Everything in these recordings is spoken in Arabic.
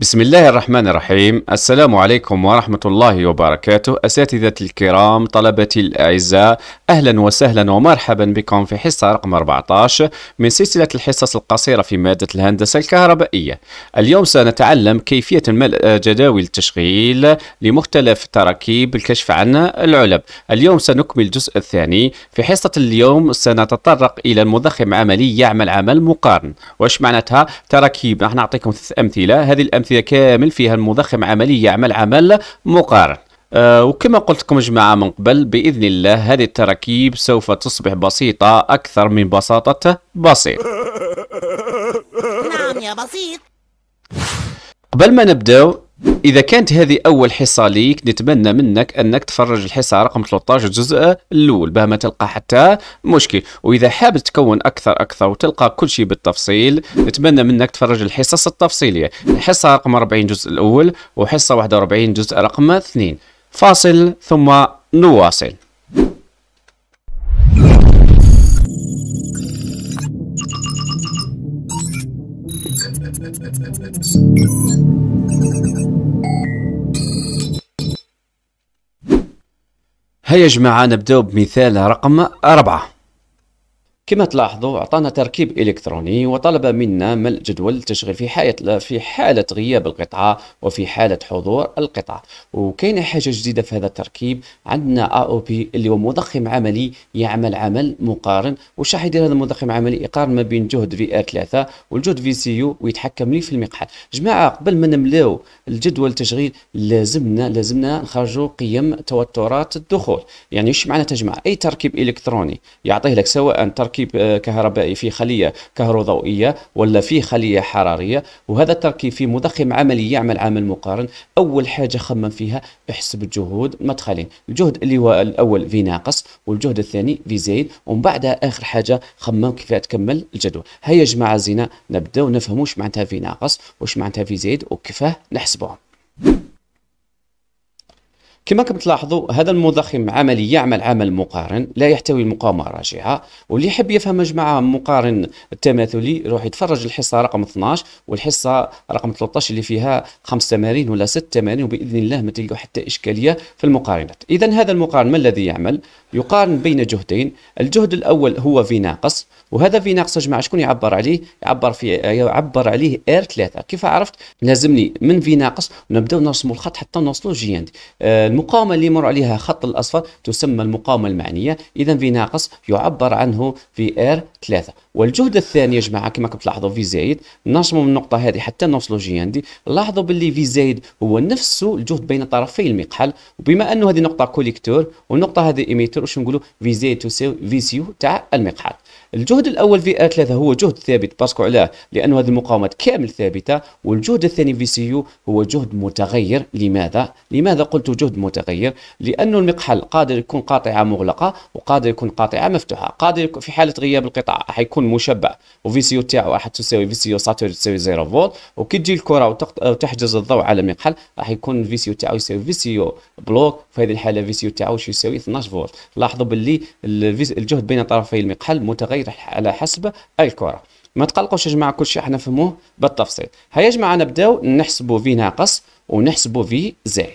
بسم الله الرحمن الرحيم السلام عليكم ورحمة الله وبركاته أساتذتي الكرام طلبتي الأعزاء أهلا وسهلا ومرحبا بكم في حصة رقم 14 من سلسلة الحصص القصيرة في مادة الهندسة الكهربائية اليوم سنتعلم كيفية ملء جداول التشغيل لمختلف تراكيب الكشف عن العلب اليوم سنكمل الجزء الثاني في حصة اليوم سنتطرق إلى مضخم عملي يعمل عمل مقارن وش معناتها تراكيب راح نعطيكم ثلاث أمثلة هذه الأمثلة تمثيل كامل فيها المضخم عملي يعمل عمل مقارن أه وكما قلت لكم جماعة من قبل بإذن الله هذه التراكيب سوف تصبح بسيطة أكثر من بساطة بسيط نعم يا بسيط قبل ما نبداو إذا كانت هذه أول حصة ليك نتمنى منك أنك تفرج الحصة رقم 13 الجزء الأول باه ما تلقى حتى مشكل وإذا حاب تكون أكثر أكثر وتلقى كل شيء بالتفصيل نتمنى منك تفرج الحصص التفصيلية الحصة رقم 40 الجزء الأول وحصة 41 الجزء رقم 2 فاصل ثم نواصل هيا جماعة نبدأ بمثال رقم أربعة كما تلاحظوا أعطانا تركيب إلكتروني وطلب منا ملء جدول التشغيل في حالة في حالة غياب القطعة وفي حالة حضور القطعة وكاينه حاجة جديدة في هذا التركيب عندنا AOP اللي هو مضخم عملي يعمل عمل مقارن وش راح يدير هذا المضخم العملي يقارن ما بين جهد في ار 3 والجهد في سي يو ويتحكم لي في المقحل جماعة قبل ما نملاو الجدول التشغيل لازمنا لازمنا نخرجوا قيم توترات الدخول يعني ايش معناتها جماعة أي تركيب إلكتروني يعطيه لك سواء تركيب تركيب كهربائي في خلية كهروضوئية ولا في خلية حرارية وهذا التركيب في مضخم عملي يعمل عامل مقارن أول حاجة خمم فيها احسب الجهود مدخلين الجهد اللي هو الأول في ناقص والجهد الثاني في زايد ومن بعدها آخر حاجة خمم كيف تكمل الجدول هيا جماعة زينة نبداو نفهموا وش معناتها في ناقص وش معناتها في زايد وكيفاه نحسبوهم كما تلاحظوا هذا المضخم عملي يعمل عمل مقارن لا يحتوي المقاومه الراجعه واللي يحب يفهم مجمع مقارن التماثلي يروح يتفرج الحصه رقم 12 والحصه رقم 13 اللي فيها خمس تمارين ولا ست تمارين وباذن الله ما تلقوا حتى اشكاليه في المقارنات اذا هذا المقارن ما الذي يعمل يقارن بين جهدين الجهد الاول هو في ناقص وهذا في ناقص يا جماعه شكون يعبر عليه يعبر في يعبر عليه ار 3 كيف عرفت لازمني من في ناقص ونبداو نرسموا الخط حتى نوصلوا جي المقاومة اللي يمر عليها خط الأصفر تسمى المقاومة المعنية إذا في ناقص يعبر عنه في ار 3 والجهد الثاني يا جماعة كما كنت لاحظوا في زايد نجموا من النقطة هذه حتى نوصلوا جي عندي لاحظوا باللي في زايد هو نفسه الجهد بين طرفي المقحل وبما أنه هذه نقطة كوليكتور والنقطة هذه إيميتور واش نقولوا في زايد تساوي في سيو تاع المقحل الجهد الاول في ار 3 هو جهد ثابت باسكو علاه لانه هذه المقاومات كامل ثابته والجهد الثاني في سي يو هو جهد متغير لماذا لماذا قلت جهد متغير لانه المقحل قادر يكون قاطعه مغلقه وقادر يكون قاطعه مفتوحه قادر يكون في حاله غياب القطاع حيكون مشبع وفي سي يو تاعو راح تساوي في سي يو ساتور تساوي 0 فولت وكي تجي الكره وتحجز الضوء على المقحل راح يكون في سي يو تاعو يساوي في سي يو بلوك في هذه الحاله في سي يو تاعو يساوي 12 فولت لاحظوا باللي الجهد بين طرفي المقحل متغير غير على حسب الكره ما تقلقوش يا جماعه كلشي حنا نفهموه بالتفصيل هيا جماعه نبداو نحسبوا في ناقص ونحسبوا في زائد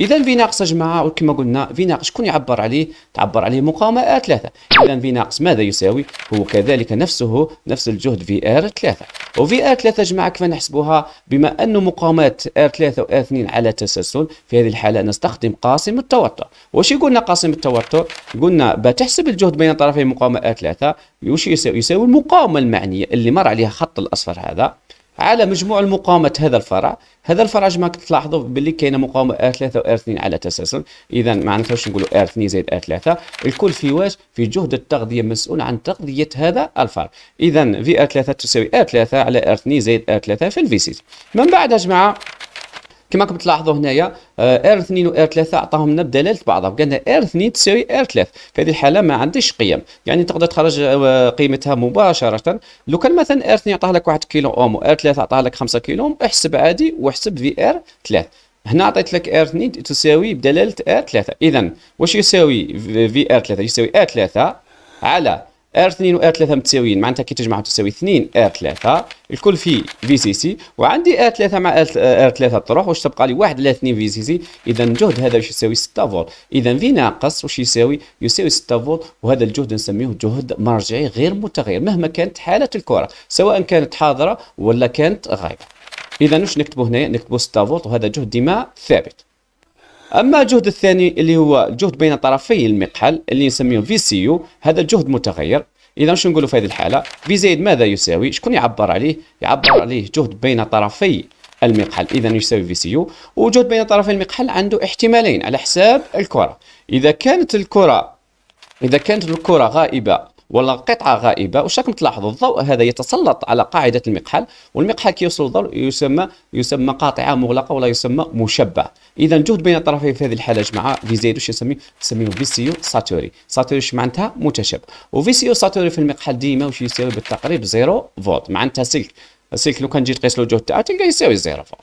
اذا في ناقص يا جماعه وكما قلنا في ناقص شكون يعبر عليه تعبر عليه مقاومه ثلاثه اذا في ناقص ماذا يساوي هو كذلك نفسه نفس الجهد في ار 3 وفي ار 3 جماعه كيف نحسبها بما انه مقاومات ار 3 و ار 2 على تسلسل في هذه الحاله نستخدم قاسم التوتر واش قلنا قاسم التوتر قلنا بتحسب الجهد بين طرفي مقاومه ار 3 وش يساوي, يساوي المقاومه المعنيه اللي مر عليها خط الاصفر هذا على مجموع المقاومه هذا الفرع هذا الفرع يا جماعه تلاحظوا باللي كاينه مقاومه ار 3 و ار 2 على تسلسل اذا ما واش نقولوا ار 2 زايد ار R3 الكل في واش في جهد التغذيه مسؤول عن تغذيه هذا الفرع اذا في ار 3 تساوي ار 3 علي ار R2 زايد ار R3 في الفي سيت، من بعد يا جماعه كما راكم تلاحظوا هنايا ار آه، 2 و ار 3 عطاهم لنا بدلاله بعضها قال لنا ار 2 تساوي ار 3 في هذه الحاله ما عنديش قيم يعني تقدر تخرج آه، قيمتها مباشره لو كان مثلا ار 2 عطاه لك 1 كيلو اوم ار 3 عطاه لك 5 كيلو اوم احسب عادي واحسب في ار 3 هنا عطيت لك ار 2 تساوي بدلاله ار 3 اذا واش يساوي في ار 3 يساوي ار 3 على ار 2 و ار 3 متساويين معناتها كي تجمعهم تساوي 2 ار 3 الكل في في سي سي وعندي ار 3 مع ار 3 تروح واش تبقى لي واحد على 2 في سي سي اذا الجهد هذا واش يساوي 6 فولت اذا في ناقص واش يساوي يساوي 6 فولت وهذا الجهد نسميه جهد مرجعي غير متغير مهما كانت حاله الكره سواء كانت حاضره ولا كانت غايبه اذا واش نكتبوا هنا نكتبوا 6 فولت وهذا جهد ديما ثابت اما الجهد الثاني اللي هو الجهد بين طرفي المقحل اللي نسميه في سي يو هذا الجهد متغير اذا شنو نقولوا في هذه الحاله في زائد ماذا يساوي شكون يعبر عليه يعبر عليه جهد بين طرفي المقحل اذا يساوي في سي يو وجهد بين طرفي المقحل عنده احتمالين على حساب الكره اذا كانت الكره اذا كانت الكره غائبه ولا قطعه غائبه واش راكم تلاحظوا الضوء هذا يتسلط على قاعده المقحل والمقحل كي يوصل الضوء يسمى يسمى قاطعه مغلقه ولا يسمى مشبع اذا الجهد بين الطرفين في هذه الحاله جماعه زيد واش يسميه يسميه فيسيو ساتوري ساتوري واش معناتها متشابه وفيسيو ساتوري في المقحل ديما واش يساوي بالتقريب زيرو فولت معناتها سلك سلك لو كان تجي تقيس له الجهد تاعو تلقاه يساوي زيرو فولت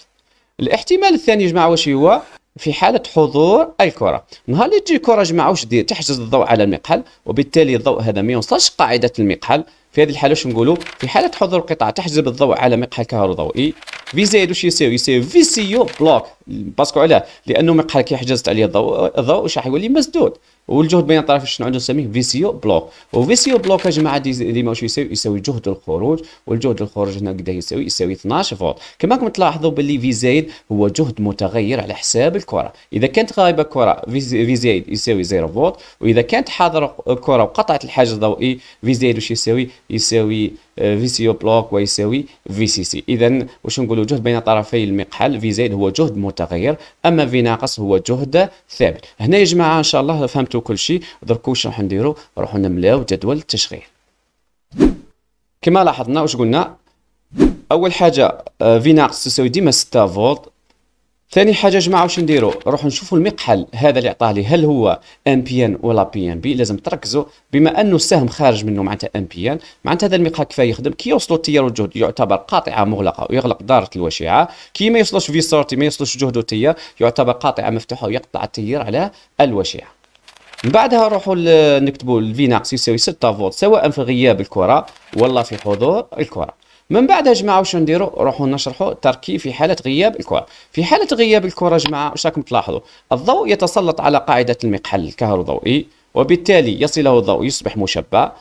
الاحتمال الثاني يا جماعه واش هو في حاله حضور الكره نهار اللي تجي الكره جماعه واش دير تحجز الضوء على المقحل وبالتالي الضوء هذا ما يوصلش قاعده المقحل في هذه الحاله واش نقولوا في حاله حضور القطعه تحجب الضوء على مقحل كهروضوئي في زائد واش يساوي يساوي في سي يو بلوك باسكو علاه لانه مقحل كي حجزت عليه الضوء الضوء واش راح يولي مسدود والجهد بين الطرفين شنو عنده نسميه فيسيو بلوك وفيسيو بلوك يا جماعه ديما واش يساوي يساوي جهد الخروج والجهد الخروج هنا قد يساوي يساوي 12 فولت كما راكم تلاحظوا باللي في زائد هو جهد متغير على حساب الكره اذا كانت غايبه كره في زائد يساوي 0 فولت واذا كانت حاضره كره وقطعت الحاجز الضوئي في زائد واش يساوي يساوي في سي او بلوك ويساوي في سي سي اذا واش نقولوا جهد بين طرفي المقحل في زائد هو جهد متغير اما في ناقص هو جهد ثابت هنا يا جماعه ان شاء الله فهمتوا كل شيء درك واش راح نديروا نروحوا نملاو جدول التشغيل كما لاحظنا واش قلنا اول حاجه في آه، ناقص تساوي ديما 6 فولت ثاني حاجه جماعه واش نديروا نروحوا نشوفوا المقحل هذا اللي عطاه لي هل هو ام بي ان ولا بي ام بي لازم تركزوا بما انه السهم خارج منه معناتها ام بي ان معناتها هذا المقحل كفاية يخدم كي يوصلوا التيار والجهد يعتبر قاطعه مغلقه ويغلق داره الوشيعه كي ما يوصلوش في سورتي ما يوصلوش جهد التيار يعتبر قاطعه مفتوحه ويقطع التيار على الوشيعه من بعدها نروحوا نكتبوا الفي ناقص يساوي 6 فولت سواء في غياب الكره ولا في حضور الكره من بعدها جماعه واش نديرو نروحو نشرحو التركيب في حاله غياب الكره في حاله غياب الكره جماعه واش راكم تلاحظوا الضوء يتسلط على قاعده المقحل الكهروضوئي وبالتالي يصله الضوء يصبح مشبع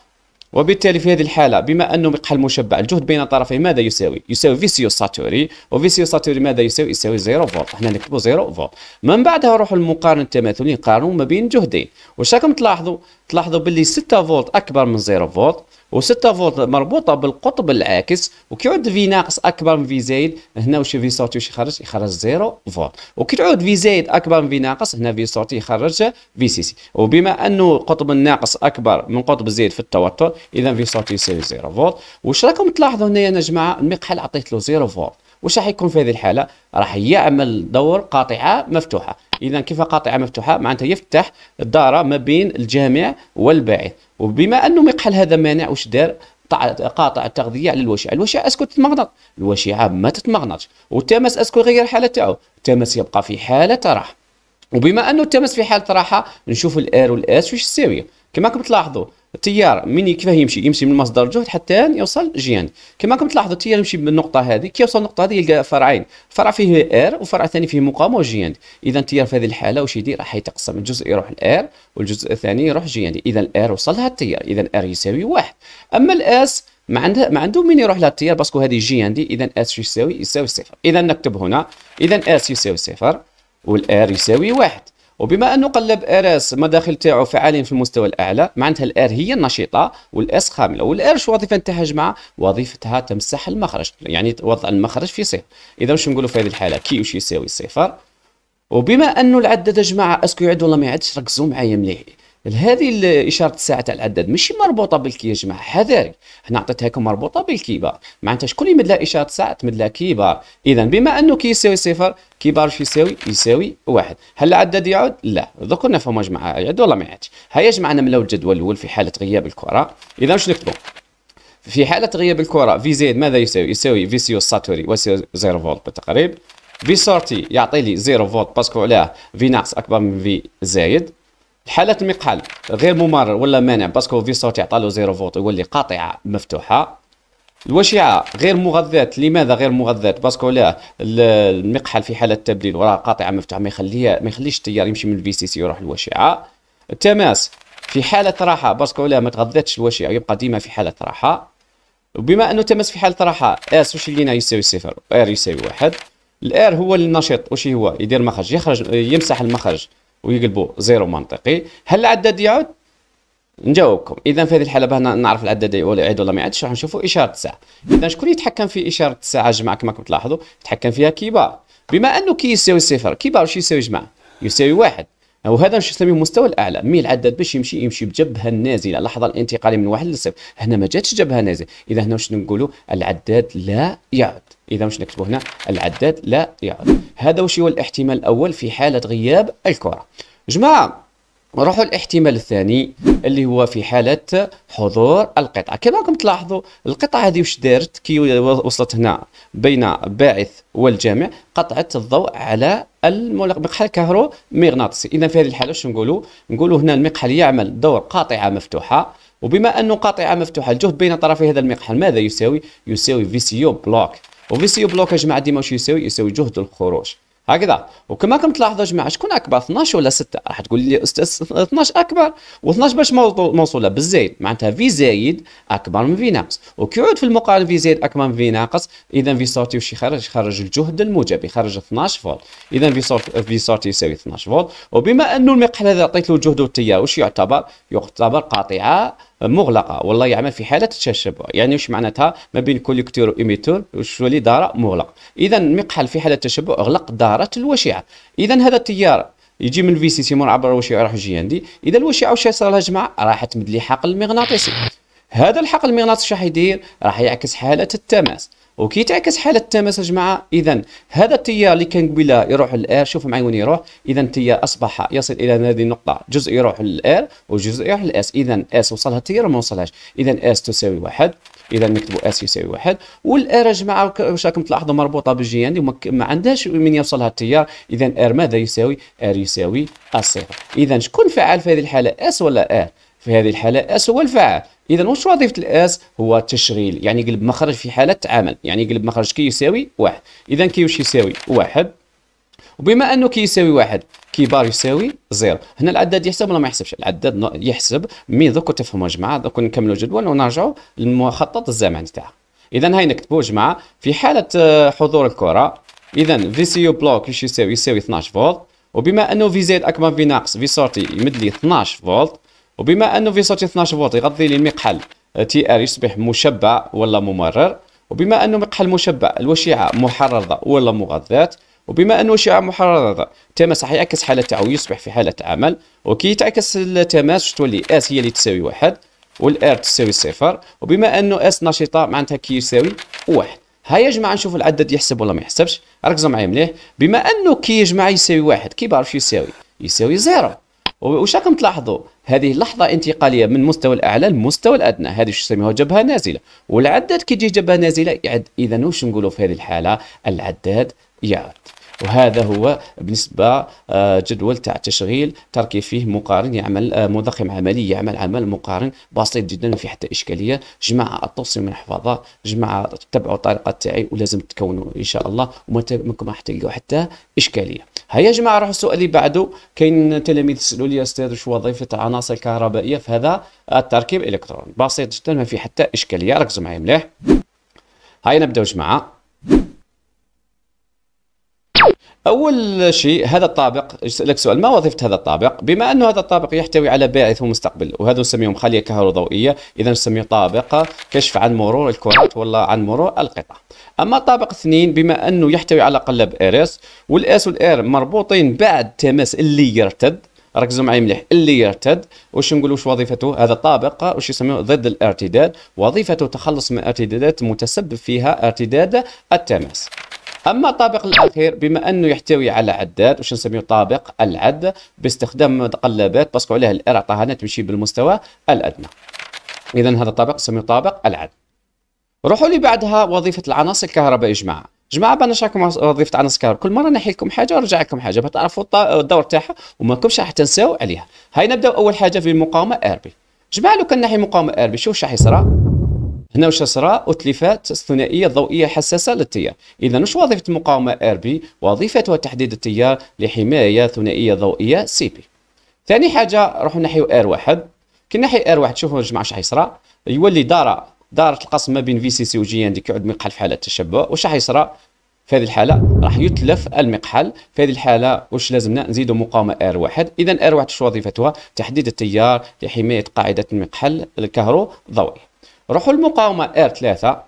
وبالتالي في هذه الحالة بما أنه مقحل مشبع الجهد بين طرفين ماذا يساوي؟ يساوي فيسيو ساتوري وفيسيو ساتوري ماذا يساوي؟ يساوي زيرو فولت احنا نكتبوا زيرو فولت من بعدها نروحوا للمقارنة التماثلية نقارنوا ما بين جهدين واش راكم تلاحظوا تلاحظوا باللي 6 فولت اكبر من 0 فولت و6 فولت مربوطه بالقطب العاكس وكي عود في ناقص اكبر من في زايد هنا واش في صوتي واش يخرج يخرج 0 فولت وكي تعود في زايد اكبر من في ناقص هنا في صوتي يخرج في سي سي وبما انه قطب الناقص اكبر من قطب الزايد في التوتر اذا في صوتي يساوي 0 فولت واش راكم تلاحظوا هنا يا جماعه المقحل عطيت له 0 فولت واش راح يكون في هذه الحاله راح يعمل دور قاطعه مفتوحه اذا كيف قاطعه مفتوحه معناتها يفتح الدار ما بين الجامع والباعث وبما انه مقحل هذا مانع واش دار قاطع التغذيه على الوشيعه، الوشيعه اسكو تتمغنط، الوشيعه ما تتمغنطش، والتمس اسكو يغير الحاله تاعو، التمس يبقى في حاله راحه. وبما انه التمس في حاله راحه نشوف الار والاس واش تساوي كما راكم تلاحظوا التيار من كيفاه يمشي يمشي من مصدر جهد حتى يوصل جيان كما راكم تلاحظوا التيار يمشي من النقطه هذه كي يوصل النقطه هذه يلقى فرعين فرع فيه ار وفرع ثاني فيه مقاومه وجيان اذا التيار في هذه الحاله واش يدير راح يتقسم الجزء يروح لار والجزء الثاني يروح جيان اذا الار لها التيار اذا ار يساوي واحد اما الاس ما عندها ما عنده مين يروح لها التيار باسكو هذه جي عندي اذا اس يساوي يساوي صفر اذا نكتب هنا اذا اس يساوي صفر والار يساوي واحد وبما انه قلب ار اس المداخل تاعو فعالين في المستوى الاعلى معناتها الار هي النشيطه والاس خامله والار شو وظيفه تاعها جماعه وظيفتها تمسح المخرج يعني وضع المخرج في صفر اذا واش نقولوا في هذه الحاله كي وش يساوي صفر وبما انه العدد جمع جماعه اسكو يعد ولا ما يعدش ركزوا معايا مليح هذه الاشاره الساعه تاع العداد ماشي مربوطه بالكي يا جماعه حذاري هنا لكم مربوطه بالكيبار معناتها شكون يمد لها اشاره الساعه تمد لها كيبار اذا بما انه كي يساوي صفر كيبار شو يساوي يساوي واحد هل العداد يعود لا دوك نفهموا يا جماعه يعود والله ما يعودش هيا يا جماعه نملاو الجدول الاول في حاله غياب الكره اذا واش نكتبوا في حاله غياب الكره في زيد ماذا يساوي يساوي في سي ساتوري وسي زيرو فولت بالتقريب في سورتي يعطي لي زيرو فولت باسكو علاه في ناقص اكبر من في زايد حالة المقحل غير ممرر ولا مانع باسكو فيسو تعطى له زيرو فوت يولي قاطعه مفتوحه الوشعه غير مغذات لماذا غير مغذات باسكو لا المقحل في حاله تبديل وراه قاطعه مفتوحه ما يخليها ما يخليش التيار يمشي من الفي سي سي يروح الوشعة التماس في حاله راحه باسكو لا ما تغذاتش الوشعه يبقى ديما في حاله راحه وبما انه تماس في حاله راحه اس واش لينا يساوي صفر ار يساوي واحد الار هو النشيط واش هو يدير مخرج يخرج يمسح المخرج ويقلبوا زيرو منطقي هل العداد يعود نجاوبكم اذا في هذه الحاله بهنا نعرف العداد يعود ولا ما يعودش راح نشوفوا اشاره الساعه اذا شكون يتحكم في اشاره الساعه جماعه كما تلاحظوا يتحكم فيها كبار بما انه كي يساوي صفر كبار واش يساوي جماعه يساوي واحد وهذا باش نسميه المستوى الاعلى مي العداد باش يمشي يمشي بجبهه نازله لحظه الانتقالي من واحد لصفر هنا ما جاتش جبهه نازله اذا هنا واش نقولوا العداد لا يعد اذا واش نكتبوا هنا العداد لا يعد هذا واش هو الاحتمال الاول في حاله غياب الكره جماعه نروحوا الاحتمال الثاني اللي هو في حاله حضور القطعه كما راكم تلاحظوا القطعه هذه واش دارت كي وصلت هنا بين باعث والجامع قطعت الضوء على المقحل كهرو مغناطيسي اذا في هذه الحاله واش نقولوا نقولوا هنا المقحل يعمل دور قاطعه مفتوحه وبما انه قاطعه مفتوحه الجهد بين طرفي هذا المقحل ماذا يساوي يساوي فيسيو بلوك وفيسيو بلوك يا جماعه ديما واش يساوي يساوي جهد الخروج هكذا وكما راكم تلاحظوا جماعه شكون اكبر 12 ولا 6 راح تقول لي استاذ 12 اكبر و12 باش موصوله بالزايد معناتها في زايد اكبر من في ناقص وكيعود في المقارنه في زايد اكبر من في ناقص اذا في صوتي واش يخرج يخرج الجهد الموجب يخرج 12 فولت اذا في صوت في صوتي يساوي 12 فولت وبما انه المقحل هذا عطيت له جهد والتيار واش يعتبر يعتبر قاطعه مغلقه والله يعمل يعني في حاله التشبع يعني واش معناتها ما بين كوليكتور وإيميتور واش تولي دار مغلق اذا مقحل في حاله التشبع اغلق داره الوشيعة اذا هذا التيار يجي من سي سيمون عبر الوشيعه يروح يجي عندي اذا الوشيعه واش صار لها جماعه راح تمد لي حقل مغناطيسي هذا الحقل المغناطيسي راح يدير راح يعكس حاله التماس وكيتعكس حاله التماسج مع اذا هذا التيار اللي كان قبيله يروح للار شوفوا معي وين يروح اذا التيار اصبح يصل الى هذه النقطه جزء يروح للار وجزء يروح للاس اذا اس وصلها التيار ما وصلهاش اذا اس تساوي واحد اذا نكتبوا اس يساوي واحد والار يا جماعه واش راكم تلاحظوا مربوطه بالجي ان ما عندهاش من يوصلها التيار اذا ار ماذا يساوي ار يساوي الصفر اذا شكون فعال في هذه الحاله اس ولا ار في هذه الحالة اس هو الفاعل إذا واش وظيفة الأس هو التشغيل يعني قلب مخرج في حالة عمل يعني قلب مخرج كي يساوي واحد إذا كي واش يساوي واحد وبما أنه كي يساوي واحد كبار يساوي زيرو هنا العداد يحسب ولا ما يحسبش العداد يحسب مي دوك تفهموا يا جماعة دوك نكملوا الجدول ونرجعوا للمخطط الزمني تاعها إذا هاي نكتبوا جماعة في حالة آه، حضور الكرة إذا في سي يو بلوك واش يساوي يساوي 12 فولت وبما أنه في زائد أكبر في ناقص في سورتي يمد لي 12 فولت وبما انه فيسوت 12 فولت يغطي لي المقحل تي ار يصبح مشبع ولا ممرر وبما انه مقحل مشبع الوشيعه محرره ولا مغذات وبما أن وشيعة محررة تماس راح يعكس حالة تعوي يصبح في حالة عمل وكي تعكس التماس تولي اس هي اللي تساوي واحد والار تساوي صفر وبما انه اس نشطة معناتها كي يساوي واحد هيا يا جماعة نشوف العدد يحسب ولا ما يحسبش ركزوا معايا مليح بما انه كي جماعة يساوي واحد كي بعرف يساوي يساوي زيرو راكم تلاحظوا هذه اللحظة انتقالية من مستوى الأعلى لمستوى الأدنى هذه شو يسميوها جبهة نازلة والعداد كي تجي جبهة نازلة يعد إذا واش نقولوا في هذه الحالة العداد يعد وهذا هو بالنسبة آه، جدول تاع التشغيل تركي فيه مقارن يعمل آه، مضخم عملي يعمل عمل مقارن بسيط جدا ما حتى إشكالية جماعة التوصيل من الحفاظة جماعة تبعوا الطريقة تاعي ولازم تكونوا إن شاء الله وما راح تلقوا حتى إشكالية هيا جماعة روحوا السؤال اللي بعده كاين تلاميذ سألوا لي أستاذ شو وظيفة عناصر كهربائية في هذا التركيب الإلكتروني بسيط جدا ما في حتى إشكالية ركزوا معايا مليح هيا نبداو جماعة أول شيء هذا الطابق لك سؤال ما وظيفة هذا الطابق؟ بما أنه هذا الطابق يحتوي على باعث ومستقبل وهذا نسميهم خلية كهروضوئية إذا نسميه طابق كشف عن مرور الكرات ولا عن مرور القطع أما طابق اثنين بما أنه يحتوي على قلب إيرس والاس والإير مربوطين بعد تماس اللي يرتد ركزوا معي مليح اللي يرتد واش نقول واش وظيفته هذا الطابق واش يسميه ضد الارتداد وظيفته تخلص من ارتدادات متسبب فيها ارتداد التماس اما الطابق الاخير بما انه يحتوي على عداد واش نسميه طابق العد باستخدام قلابات باسكو عليها الار عطاها تمشي بالمستوى الادنى اذا هذا الطابق نسميه طابق العد روحوا لي بعدها وظيفه العناصر الكهربائية يا جماعه جماعه بانا راكم وظيفه عناصر الكهرباء كل مره نحي لكم حاجه ونرجع لكم حاجه باش تعرفوا الدور تاعها وما راح تنساو عليها هاي نبداو اول حاجه في المقاومه ار بي جماعه لو كان نحي مقاومه ار بي شوف شحال يصرى هنا واش صرا أتلفات ثنائية ضوئية حساسة للتيار إذا واش وظيفة المقاومة ار بي وظيفتها تحديد التيار لحماية ثنائية ضوئية سي بي ثاني حاجة نروحو نحيو ار واحد كي نحي ار واحد شوفوا الجماعة واش حيصرا يولي دارة دارت القسم ما بين في سي سي وجي ان دي كيعود مقحل في حالة التشبع واش حيصرا في هذه الحالة راح يتلف المقحل في هذه الحالة واش لازمنا نزيدوا مقاومة ار واحد إذا ار واحد شو وظيفتها تحديد التيار لحماية قاعدة المقحل الكهرو ضوئي روحوا المقاومه ار 3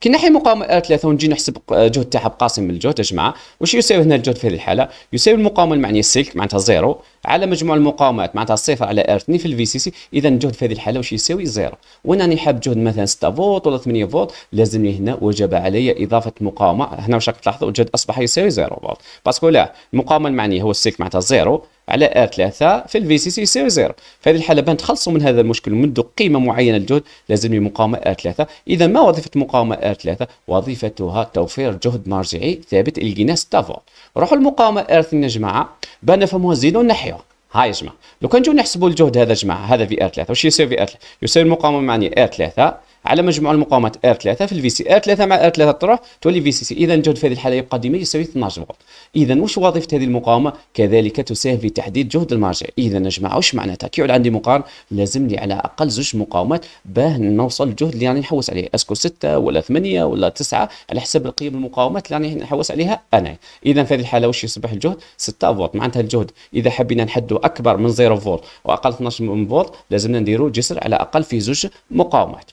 كي نحي المقاومه ار 3 ونجي نحسب آه، جهد تاعها بقاسم من الجهد يا جماعه واش يساوي هنا الجهد في هذه الحاله يساوي المقاومه المعنيه السلك معناتها زيرو على مجموع المقاومات معناتها صفر على ار 2 في الفي سي سي اذا الجهد في هذه الحاله واش يساوي زيرو وانا راني حاب جهد مثلا 6 فولت ولا 8 فولت لازمني هنا وجب علي اضافه مقاومه هنا واش راك تلاحظوا الجهد اصبح يساوي زيرو فولت باسكو لا المقاومه المعنيه هو السلك معناتها زيرو على ار 3 في الفي سي سي يصير زيرو في هذه الحاله بان تخلصوا من هذا المشكل منذ قيمه معينه للجهد لازم مقاومه ار 3 اذا ما وظيفه مقاومه ار 3 وظيفتها توفير جهد مرجعي ثابت الجيناس ستافون روحوا المقاومه ار 2 يا جماعه بان نفهموها زيدوا نحيوها هاي يا جماعه لو كان نجيو نحسبوا الجهد هذا يا جماعه هذا في ار 3 واش يصير في ار 3 يصير المقاومه معني ار 3 على مجموع المقاومات ار 3 في الفي سي ار 3 مع ار 3 الطرف تولي في سي سي إذا الجهد في هذه الحالة يبقى ديما يساوي 12 فولت إذا واش وظيفة هذه المقاومة كذلك تساهم في تحديد جهد المرجع إذا يا جماعة واش معناتها كي يعود عندي مقارن لازم لي على أقل زوج مقاومات باه نوصل الجهد اللي راني نحوس عليه اسكو 6 ولا 8 ولا 9 على حسب قيم المقاومات اللي راني نحوس عليها أنا إذا في هذه الحالة واش يصبح الجهد 6 فولت معناتها الجهد إذا حبينا نحدو أكبر من 0 فولت وأقل 12 فولت لازمنا نديرو جسر على أقل في زوج مقاومات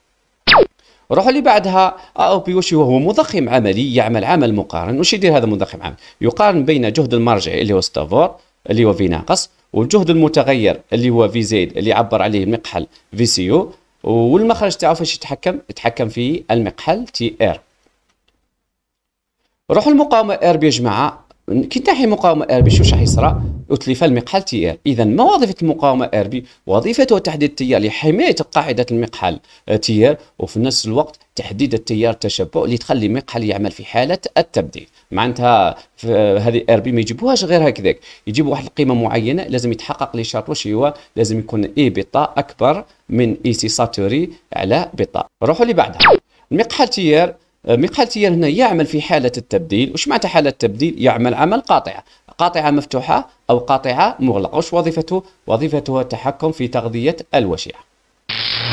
روحوا لي بعدها آه، او بي وش هو مضخم عملي يعمل عمل مقارن وش يدير هذا المضخم عملي يقارن بين جهد المرجعي اللي هو ستافور اللي هو في ناقص والجهد المتغير اللي هو في زيد اللي عبر عليه المقحل في سي يو والمخرج تاعو فاش يتحكم يتحكم في المقحل تي ار روحوا المقاومه ار يا جماعه كي تنحي المقاومه الاربي شو راح يصرى اتلف المقحل تيار اذا ما وظيفه المقاومه الاربي وظيفتها تحديد التيار لحمايه قاعده المقحل آه، تيار وفي نفس الوقت تحديد التيار التشبع اللي تخلي المقحل يعمل في حاله التبديل معناتها هذه ار بي ما يجيبوهاش غير هكذاك يجيبوا واحد القيمه معينه لازم يتحقق لي شرط واش هو لازم يكون اي بيطا اكبر من اي سي ساتوري على بيطا نروحوا اللي بعدها المقحل تيار مقحلتيا هنا يعمل في حالة التبديل وش معناتها حالة التبديل يعمل عمل قاطعة قاطعة مفتوحة أو قاطعة مغلقة وش وظيفته وظيفته التحكم في تغذية الوشيعة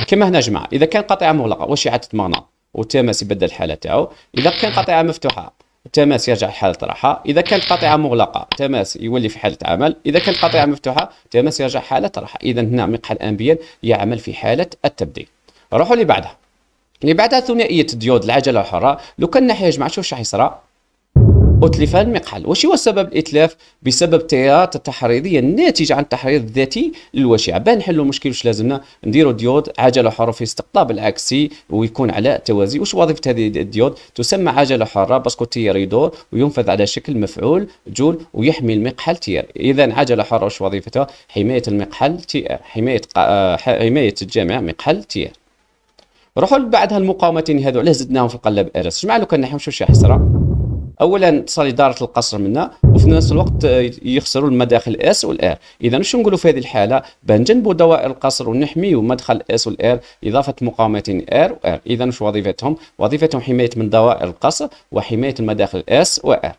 كما هنا جماعة إذا كان قاطعة مغلقة وشيعة تتمغنى والتماس يبدل الحالة تاعو إذا كان قاطعة مفتوحة التماس يرجع لحالة راحة إذا كانت قاطعة مغلقة تماس يولي في حالة عمل إذا كانت قاطعة مفتوحة تماس يرجع حالة راحة إذا هنا مقحل أنبيا يعمل في حالة التبديل روحوا بعدها يعني بعدها ثنائيه ديود العجله الحره لو كان ناحيه جمعت شوف راح يصرى اتلف المقحل واش هو سبب الاتلاف بسبب التيارات التحريضيه الناتجه عن التحريض الذاتي للوشيع باه نحلوا المشكل واش لازمنا نديروا ديود عجله حره في استقطاب العكسي ويكون على توازي واش وظيفه هذه الديود تسمى عجله حره باسكو التيار يدور وينفذ على شكل مفعول جول ويحمي المقحل تيار اذا عجله حره واش وظيفتها حمايه المقحل تيار حمايه آه، حمايه الجامع مقحل تيار روحوا بعد هالمقاومتين هذو علاه زدناهم في قلب ارس اش لو كان نحيهم شو شي حسره اولا تصل اداره القصر منا وفي نفس الوقت يخسروا المداخل اس والار اذا شنو نقولوا في هذه الحاله بنجنبوا دوائر القصر ونحميوا مدخل اس والار اضافه مقاومتين ار وار اذا شو وظيفتهم وظيفتهم حمايه من دوائر القصر وحمايه المداخل اس وار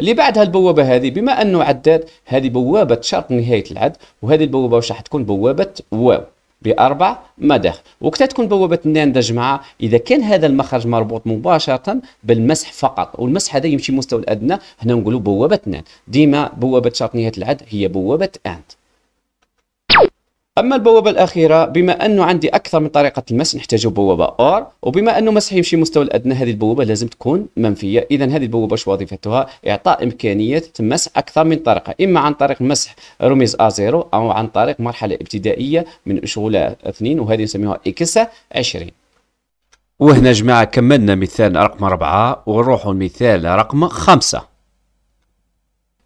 اللي بعدها البوابه هذه بما انه عداد هذه بوابه شرط نهايه العد وهذه البوابه واش راح تكون بوابه واو باربع مداخل وقتها تكون بوابه النانده مع اذا كان هذا المخرج مربوط مباشره بالمسح فقط والمسح هذا يمشي مستوى الادنى هنا نقولوا بوابه نان ديما بوابه شرط نهايه العد هي بوابه انت اما البوابه الاخيره بما انه عندي اكثر من طريقه المسح نحتاج بوابه اور وبما انه مسح يمشي مستوى الادنى هذه البوابه لازم تكون منفيه اذا هذه البوابه شو وظيفتها اعطاء امكانيه مسح اكثر من طريقه اما عن طريق مسح رميز ا زيرو او عن طريق مرحله ابتدائيه من اشغال اثنين وهذه نسميها اكس 20 وهنا جماعة كملنا مثال رقم أربعة ونروحوا لمثال رقم خمسة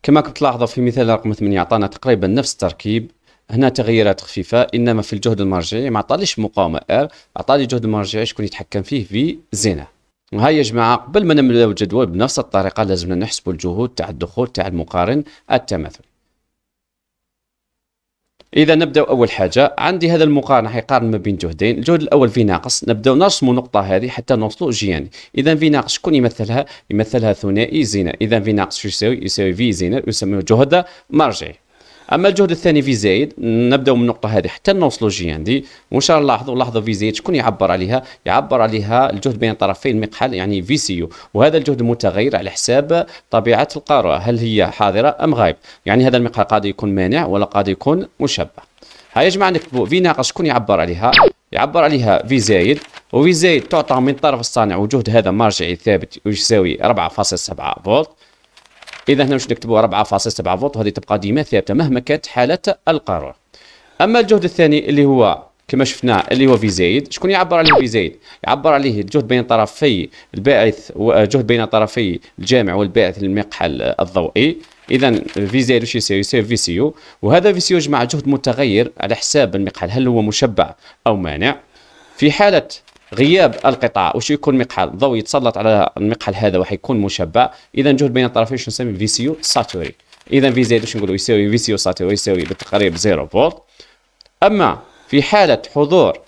كما كنت تلاحظوا في مثال رقم ثمانية أعطانا تقريبا نفس التركيب هنا تغييرات خفيفه انما في الجهد المرجعي ما عطاليش مقاومه ار عطالي الجهد المرجعي شكون يتحكم فيه في زينه وهاي يا جماعه قبل ما نملاو الجدول بنفس الطريقه لازمنا نحسبوا الجهود تاع الدخول تاع المقارن التماثلي اذا نبدا اول حاجه عندي هذا المقارنه حيقارن ما بين جهدين الجهد الاول في ناقص نبداو نرسموا نقطه هذه حتى نوصلوا جيان اذا في ناقص شكون يمثلها يمثلها ثنائي زينه اذا في ناقص يساوي يساوي في زينه يسميه جهد مرجعي اما الجهد الثاني في زايد نبداو من النقطه هذه حتى نوصلوا جي عندي وان شاء الله نلاحظوا لحظه في زايد شكون يعبر عليها يعبر عليها الجهد بين طرفين المقحل يعني في سي يو وهذا الجهد المتغير على حساب طبيعه القاره هل هي حاضره ام غايب يعني هذا المقحل قد يكون مانع ولا قد يكون مشبع ها يا جماعه نكتبوا في ناقص شكون يعبر عليها يعبر عليها في زايد وفي زايد تعطى من طرف الصانع وجهد هذا مرجعي ثابت يساوي 4.7 فولت اذا هنا واش نكتبوا 4.7 فولت وهذه تبقى ديما ثابته مهما كانت حاله القاره اما الجهد الثاني اللي هو كما شفنا اللي هو في زايد شكون يعبر عليه في زايد يعبر عليه الجهد بين طرفي الباعث وجهد بين طرفي الجامع والباعث للمقحل الضوئي اذا في زائد واش يساوي يساوي في سيو وهذا في سيو جمع جهد متغير على حساب المقحل هل هو مشبع او مانع في حاله غياب القطاع وش يكون مقحل الضوء يتسلط على المقحل هذا وحيكون مشبع اذا جهد بين الطرفين شو نسمي فيسيو ساتوري اذا في زائد واش نقولوا يساوي فيسيو ساتوري يساوي بالتقريب 0 فولت اما في حاله حضور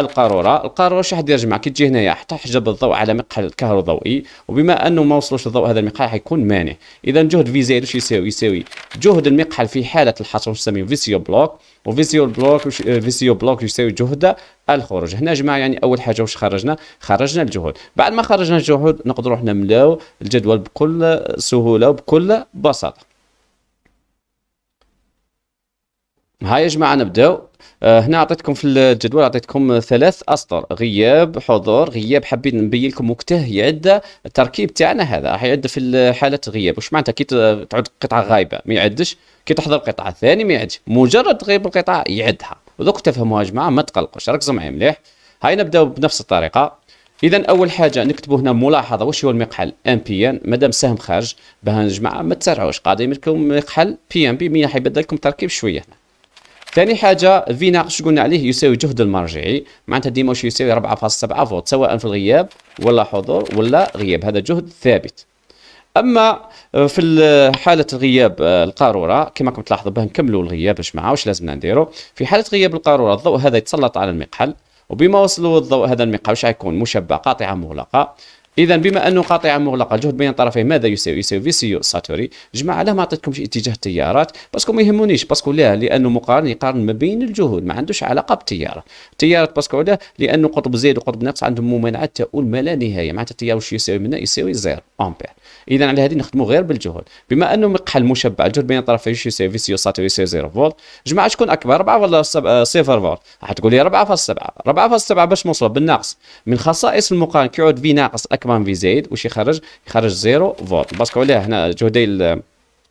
القاروره القاروره شحال دير يجمع كي تجي هنايا حتى حجب الضوء على مقحل كهرضوئي وبما انه ما وصلوش الضوء هذا المقحل حيكون مانع اذا جهد في زائد واش يساوي يساوي جهد المقحل في حاله الحصر واش نسميه فيسيو بلوك وفيسيو بلوك آه، فيسيو بلوك يساوي جهد الخروج هنا جماعه يعني اول حاجه واش خرجنا خرجنا الجهد بعد ما خرجنا الجهد نقدروا حنا نملاو الجدول بكل سهوله وبكل بساطه هاي يا جماعه نبداو آه، هنا عطيتكم في الجدول عطيتكم ثلاث اسطر غياب حضور غياب حابين نبين لكم وقته يعد التركيب تاعنا هذا راح يعد في حاله غياب واش معناتها كي تعود قطعه غايبه ما يعدش كي تحضر قطعه ثانيه ما يعدش مجرد تغيب القطعه يعدها ودوك تفهموها يا جماعه ما تقلقوش ركزوا معايا مليح هاي نبداو بنفس الطريقه اذا اول حاجه نكتبوا هنا ملاحظه واش هو المقحل ام بي ان مادام سهم خارج بها يا جماعه ما تسرعوش قادم لكم مقحل بي ام بي مي حيبدل لكم التركيب شويه هنا ثاني حاجه شو قلنا عليه يساوي جهد المرجعي معناتها ديما واش يساوي 4.7 فولت سواء في الغياب ولا حضور ولا غياب هذا جهد ثابت اما آه، في آه، حاله الغياب آه، القاروره كما راكم تلاحظوا به نكملوا الغياب باش معاه واش لازمنا نديرو في حاله غياب القاروره الضوء هذا يتسلط على المقحل وبما وصلوا الضوء هذا المقحل واش غيكون مشبع قاطعه مغلقه اذا بما انه قاطعه مغلقه الجهد بين الطرفين ماذا يساوي يساوي في سي ساتوري جماعه لا ما عطيتكمش اتجاه التيارات باسكو ما يهمونيش باسكو لا لانه مقارن يقارن ما بين الجهود ما عندوش علاقه بالتيار التيارات باسكو علاه لانه قطب زائد وقطب ناقص عندهم ممانعات تؤول ما لا نهايه معناتها التيار واش يساوي منا يساوي زير امبير اذا على هذه نخدموا غير بالجهد بما انه مقحل مشبع الجهد بين الطرفين واش يساوي في سي ساتوري يساوي زيرو فولت جماعه شكون اكبر 4 ولا 0 آه، فولت راح تقول لي 4.7 4.7 باش نوصلوا بالناقص من خصائص المقارن كيعود في ناقص أكبر كمان في زائد واش يخرج يخرج 0 فولت باسكو عليه هنا جهدي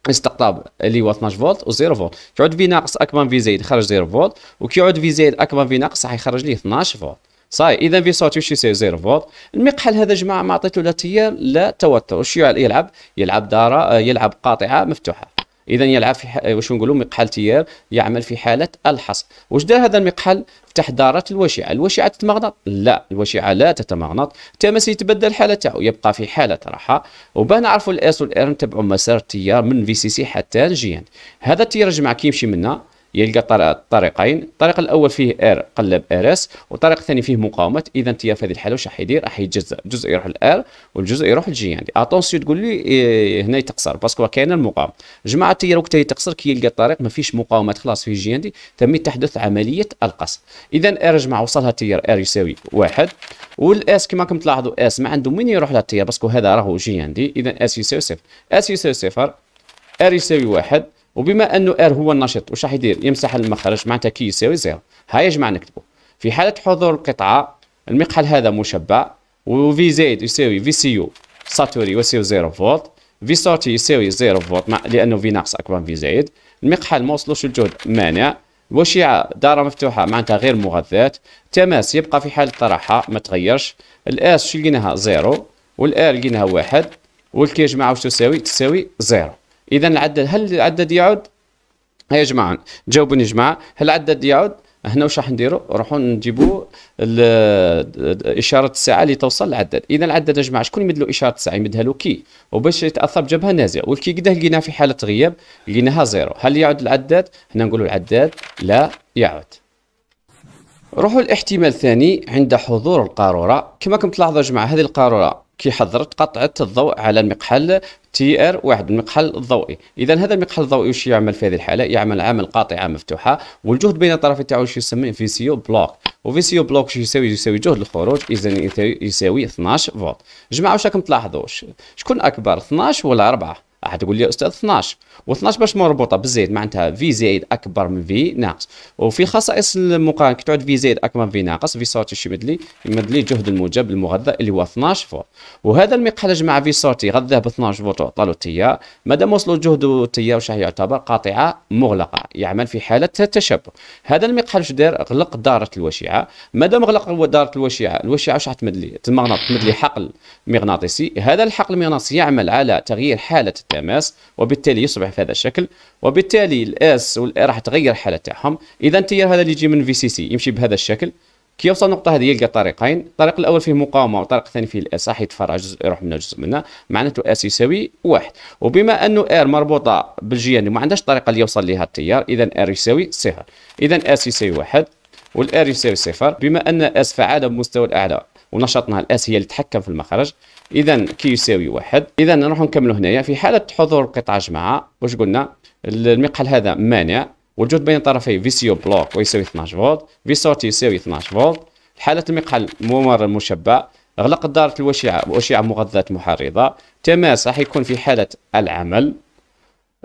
الاستقطاب اللي هو 12 فولت و 0 فولت كيعود في ناقص اكمان في زائد خرج 0 فولت وكيعود في زائد اكمان في ناقص راح يخرج ليه 12 فولت صاي اذا في صوت واش يصير 0 فولت المقحل هذا جماعه ما عطيتو لا تيار لا توتر واش يلعب يلعب داره آه، يلعب قاطعه مفتوحه اذا يلعب في ح... واش نقولوا مقحل تيار يعمل في حاله الحصر واش دار هذا المقحل تحضارات الوشعة الوشعة تتمغنط لا الوشعة لا تتمغنط التماس يتبدل حالته ويبقى في حالة راحة وبه نعرفوا الاس والار نتبعوا مسار التيار من في سي سي حتى الجيان هذا التيار جمع كيمشي منا يلقى طريقين الطريق الاول فيه ار قلب ار اس والطريق الثاني فيه مقاومات اذا انت في هذه الحاله واش راح يدير راح يتجزا جزء يروح للار والجزء يروح للجي يعني اتونسيو تقول لي إيه هنا يتقصر باسكو كاين المقاوم جماعه التيار وقت يتقصر كي يلقى الطريق ما فيش مقاومات خلاص في الجي عندي تم تحدث عمليه القصر اذا ار جماعه وصلها التيار ار يساوي واحد والاس كما راكم تلاحظوا اس ما عنده من يروح لها التيار باسكو هذا راهو جي عندي اذا اس يساوي صفر اس يساوي صفر ار يساوي واحد وبما انه ار هو النشط واش راح يدير يمسح المخرج معناتها كي يساوي زيرو هاي يا جماعه نكتبه في حاله حضور القطعه المقحل هذا مشبع وفي زائد يساوي في سي يو ساتوري يساوي زيرو فولت في سورتي يساوي زيرو فولت لانه في ناقص اكبر من في زائد المقحل ما وصلوش الجهد مانع وشعة دارة مفتوحة معناتها غير مغذات تماس يبقى في حالة طرحة ما تغيرش الاس شو لقيناها زيرو والار لقيناها واحد والكي يا جماعة وش تساوي تساوي زيرو اذا العدد هل العدد يعود يا جماعه جاوبوني يا جماعه هل العدد يعود هنا واش راح نديرو نروحو نجيبو اشاره الساعه اللي توصل العدد اذا العداد يا جماعه شكون يمد له اشاره الساعه يمدها له كي وباش يتاثر بجبهه نازله والكي قده لقيناها في حاله غياب لقيناها زيرو هل يعود العداد هنا نقولو العداد لا يعود روحوا الاحتمال الثاني عند حضور القاروره كما كنت تلاحظوا يا جماعه هذه القاروره كي حضرت قطعه الضوء على المقحل تي ار واحد المقحل الضوئي اذا هذا المقحل الضوئي واش يعمل في هذه الحاله يعمل عمل قاطعه مفتوحه والجهد بين الطرف تاعو واش يسمى فيسيو بلوك وفيسيو بلوك شو يساوي يساوي جهد الخروج اذا يساوي 12 فولت جماعه واش راكم تلاحظوا شكون اكبر 12 ولا 4 راح تقول لي استاذ 12 و12 باش مربوطه بالزائد معناتها في زائد اكبر من في ناقص وفي خصائص المقارنه كي تعود في زائد اكبر من في ناقص في سورتي شي مدلي مدلي جهد الموجب المغذى اللي هو 12 فولت وهذا المقحل جمع في سورتي غذاه ب 12 فولت وعطى له التيار مادام وصلوا جهد التيار واش يعتبر قاطعه مغلقه يعمل في حاله تشبع هذا المقحل المقحلج دار غلق داره الوشيعه مادام غلق داره الوشيعه الوشيعه واش تمد لي المغناطيس تمد لي حقل مغناطيسي هذا الحقل المغناطيسي يعمل على تغيير حاله التماس وبالتالي يصبح شبه في هذا الشكل وبالتالي الاس والاي راح تغير الحاله تاعهم اذا التيار هذا اللي يجي من في سي سي يمشي بهذا الشكل كي يوصل النقطه هذه يلقى طريقين الطريق الاول فيه مقاومه والطريق الثاني فيه الاس راح يتفرع جزء يروح منه جزء منه معناته اس يساوي واحد وبما انه ار مربوطه بالجي ان ما عندهاش طريقه اللي يوصل لها التيار اذا ار يساوي صفر اذا اس يساوي واحد والار يساوي صفر بما ان اس فعاله بمستوى الاعلى ونشطنا الاس هي اللي تتحكم في المخرج اذا كي يساوي واحد اذا نروح نكملوا هنايا في حاله حضور قطعه جماعه واش قلنا المقحل هذا مانع والجهد بين طرفي فيسيو بلوك ويساوي 12 فولت فيسوت يساوي 12 فولت حاله المقحل ممر مشبع اغلاق دارة الوشيعة وأشعة مغذات محرضة تماس راح يكون في حالة العمل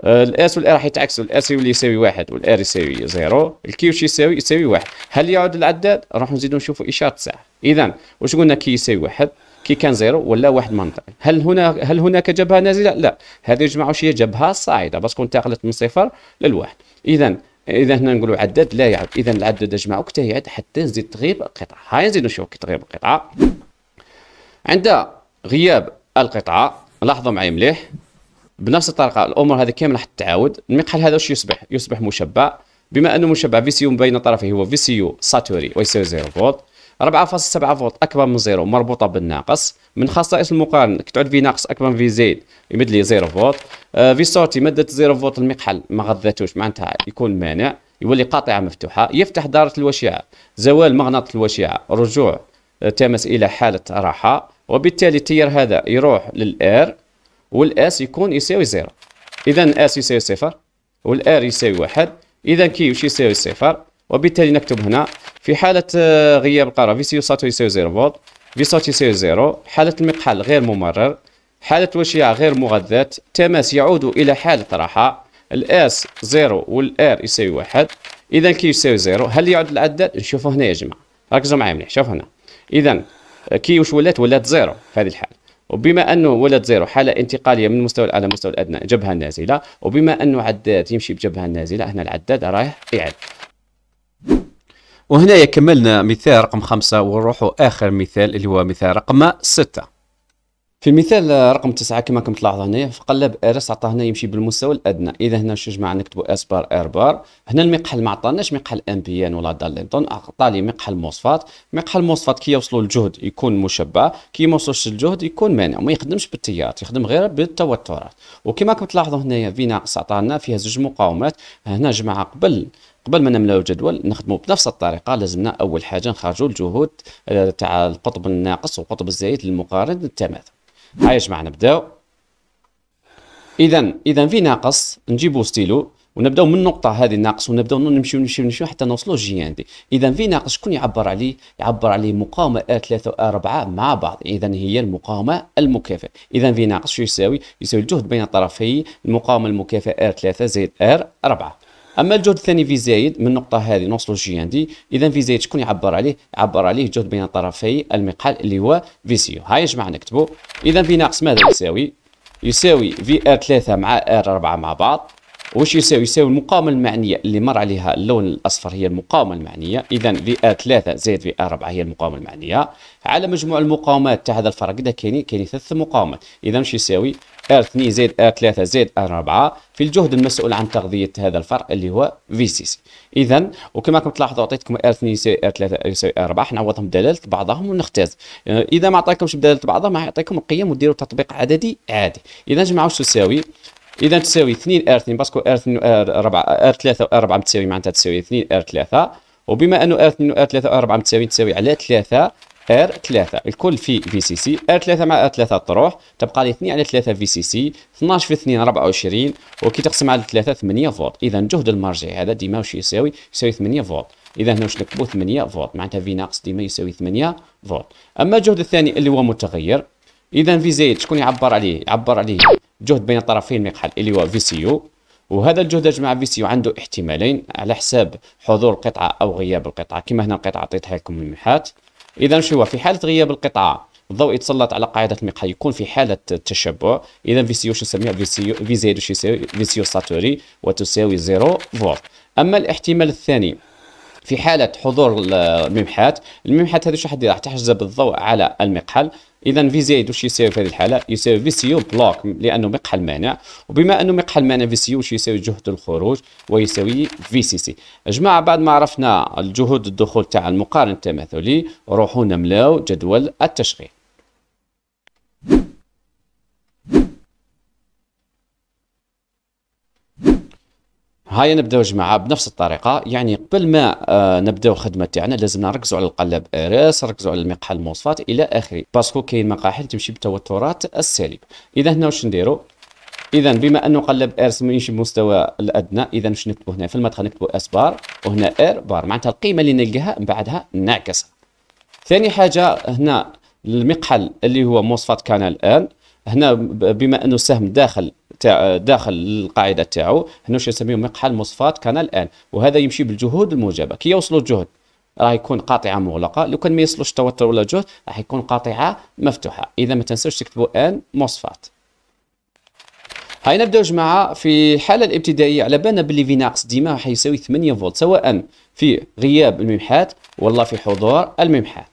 آه، الاس والار راح يتعكسوا الاس يولي يساوي واحد والار يساوي زيرو الكيوش يساوي يساوي واحد هل يعود العداد راح نزيدو نشوفوا اشاره ساعه اذا واش قلنا كي يساوي واحد كي كان زيرو ولا واحد منطقي هل هنا هل هناك جبهه نازله لا هذه يجمع واش هي جبهه صاعده باسكو انتقلت من صفر للواحد اذا اذا هنا نقولوا عدد لا يعد اذا العدد اجمع جماعه وقت يعد حتى نزيد تغيب القطعه هاي نزيد نشوف كي تغيب القطعه عند غياب القطعه لاحظوا معي مليح بنفس الطريقه الامور هذه كامله حتى تعاود المقحل هذا واش يصبح يصبح مشبع بما انه مشبع في سي يو بين طرفه هو في سي يو ساتوري ويساوي 0 فولت 4.7 فولت اكبر من زيرو مربوطه بالناقص من خصائص المقارن كتعود في ناقص اكبر من في زيد يمد لي زيرو فولت آه في صوتي مدت زيرو فولت المقحل ما غذاتوش معناتها يكون مانع يولي قاطعه مفتوحه يفتح داره الوشيعه زوال مغناطيس الوشيعه رجوع آه، تمس الى حاله راحه وبالتالي التيار هذا يروح للار والاس يكون يساوي زيرو اذا الاس يساوي صفر والار يساوي واحد اذا كي واش يساوي صفر وبالتالي نكتب هنا في حالة آه، غياب القارة في ساتو يساوي زيرو فولت في ساتو يساوي زيرو حالة المقحل غير ممرر حالة وشيعة غير مغذات تماس يعود إلى حالة راحة الاس زيرو والار يساوي واحد إذا كي يساوي زيرو هل يعود العداد نشوفوا هنا يا جماعة ركزوا معايا مليح شوف هنا إذا كي واش ولات ولات زيرو في هذه الحالة وبما انه ولد زيرو حاله انتقاليه من المستوى الاعلى المستوى الادنى جبهه نازله وبما انه عداد يمشي بجبهه نازله هنا العداد رايح يعد وهنايا كملنا مثال رقم خمسة ونروحوا آخر مثال اللي هو مثال رقم ستة في المثال رقم تسعة كما كنت تلاحظوا هنا في قلب ارس هنا يمشي بالمستوى الادنى اذا هنا شو جماعه نكتبوا اس بار ار بار هنا المقحل ما عطاناش مقحل ام بي ان ولا دالينتون عطى لي مقحل موصفات مقحل موصفات كي يوصلوا الجهد يكون مشبع كي ما يوصلوش الجهد يكون مانع وما يخدمش بالتيارات يخدم غير بالتوترات وكما كنت تلاحظوا هنايا في ناقص عطانا فيها زوج مقاومات هنا جمعها قبل قبل ما نملاو الجدول نخدمو بنفس الطريقه لازمنا اول حاجه نخرجو الجهود آه، تاع القطب الناقص والقطب الزايد للمقارنه التماثل هيا يا جماعه نبداو اذا اذا في ناقص نجيبو ستيلو ونبداو من النقطه هذه الناقص ونبداو نمشيو نمشيو نمشيو حتى نوصلو جي ان دي اذا في ناقص شكون يعبر عليه يعبر عليه مقاومه ا 3 و 4 مع بعض اذا هي المقاومه المكافئه اذا في ناقص شو يساوي يساوي الجهد بين طرفي المقاومه المكافئه ا آه، 3 زائد آه، ار 4 اما الجهد الثاني في زايد من النقطه هذه نوصلوا شي عندي اذا في زايد شكون يعبر عليه يعبر عليه جهد بين طرفي المقال اللي هو في سيو هاي يا جماعه نكتبوا اذا في ناقص ماذا يساوي يساوي في ار 3 مع ار 4 مع بعض واش يساوي يساوي المقاومه المعنيه اللي مر عليها اللون الاصفر هي المقاومه المعنيه اذا في ار 3 زائد في ار 4 هي المقاومه المعنيه على مجموع المقاومات تاع هذا الفرق كذا كاين كاين ثلاث مقاومات اذا واش يساوي R2 زائد R3 زائد R4 في الجهد المسؤول عن تغذية هذا الفرع اللي هو V6 إذا وكما كنت تلاحظوا أعطيتكم R2 يساوي R3 يساوي R4 نعوضهم بدلالة بعضهم ونختاز يعني إذا ما عطاكمش بدلالة بعضهم يعطيكم القيم وديروا تطبيق عددي عادي إذا جمعوا واش تساوي اذا تساوي 2 ار 2 باسكو ار 2 ار 4 ار 3 و 4 متساوي معناتها تساوي 2 ار 3 وبما انه ار 2 ار 3 و 4 متساويين تساوي على 3 ار 3 الكل في في سي سي ار 3 مع ار 3 تروح تبقى لي 2 على 3 في سي سي 12 في 2 24 وكي تقسم على 3 8 فولت اذا جهد المرجعي هذا ديما واش يساوي يساوي 8 فولت اذا هنا واش نكتبوا 8 فولت معناتها في ناقص ديما يساوي 8 فولت اما الجهد الثاني اللي هو متغير اذا في زائد شكون يعبر عليه يعبر عليه جهد بين الطرفين المقحل اللي هو في سي يو وهذا الجهد اجمع في سي يو عنده احتمالين على حساب حضور القطعه او غياب القطعه كما هنا القطعه عطيتها لكم المحات اذا شو هو في حاله غياب القطعه الضوء يتسلط على قاعده المقهى يكون في حاله تشبع اذا في سيو شو نسميها في زيد في يساوي في سيو ساتوري وتساوي زيرو فولت اما الاحتمال الثاني في حالة حضور الممحات الممحات هذه شو حدير راح تحجز الضوء على المقحل اذا في زائد واش يساوي في هذه الحاله يساوي في سي بلوك لانه مقحل المانع وبما انه مقحى المانع في سي واش يساوي جهد الخروج ويساوي في سي سي جماعه بعد ما عرفنا الجهود الدخول تاع المقارن التماثلي روحوا نملاو جدول التشغيل هاي نبداو جماعه بنفس الطريقه يعني قبل ما آه نبداو الخدمه تاعنا لازم نركزوا على القلب ارس نركزوا على المقحل المصفات الى اخره باسكو كاين مقاحل تمشي بتوترات السالب اذا هنا واش نديروا اذا بما انه قلب ارس يمشي بمستوى الادنى اذا واش نكتبوا هنا في المدخل نكتبوا اس بار وهنا ار بار معناتها القيمه اللي نلقاها من بعدها نعكسها ثاني حاجه هنا المقحل اللي هو موصفات كانال الان هنا بما انه السهم داخل تاع داخل القاعده تاعو هنا واش نسميه مقحل مصفات كان الان وهذا يمشي بالجهود الموجبه كي يوصلوا الجهد راح يكون قاطعه مغلقه لو كان ما يصلوش توتر ولا جهد راح يكون قاطعه مفتوحه اذا ما تنساوش تكتبوا ان مصفات هاي نبداو جماعه في الحاله الابتدائيه على بالنا باللي في ناقص ديما راح يساوي 8 فولت سواء في غياب الممحات ولا في حضور الممحات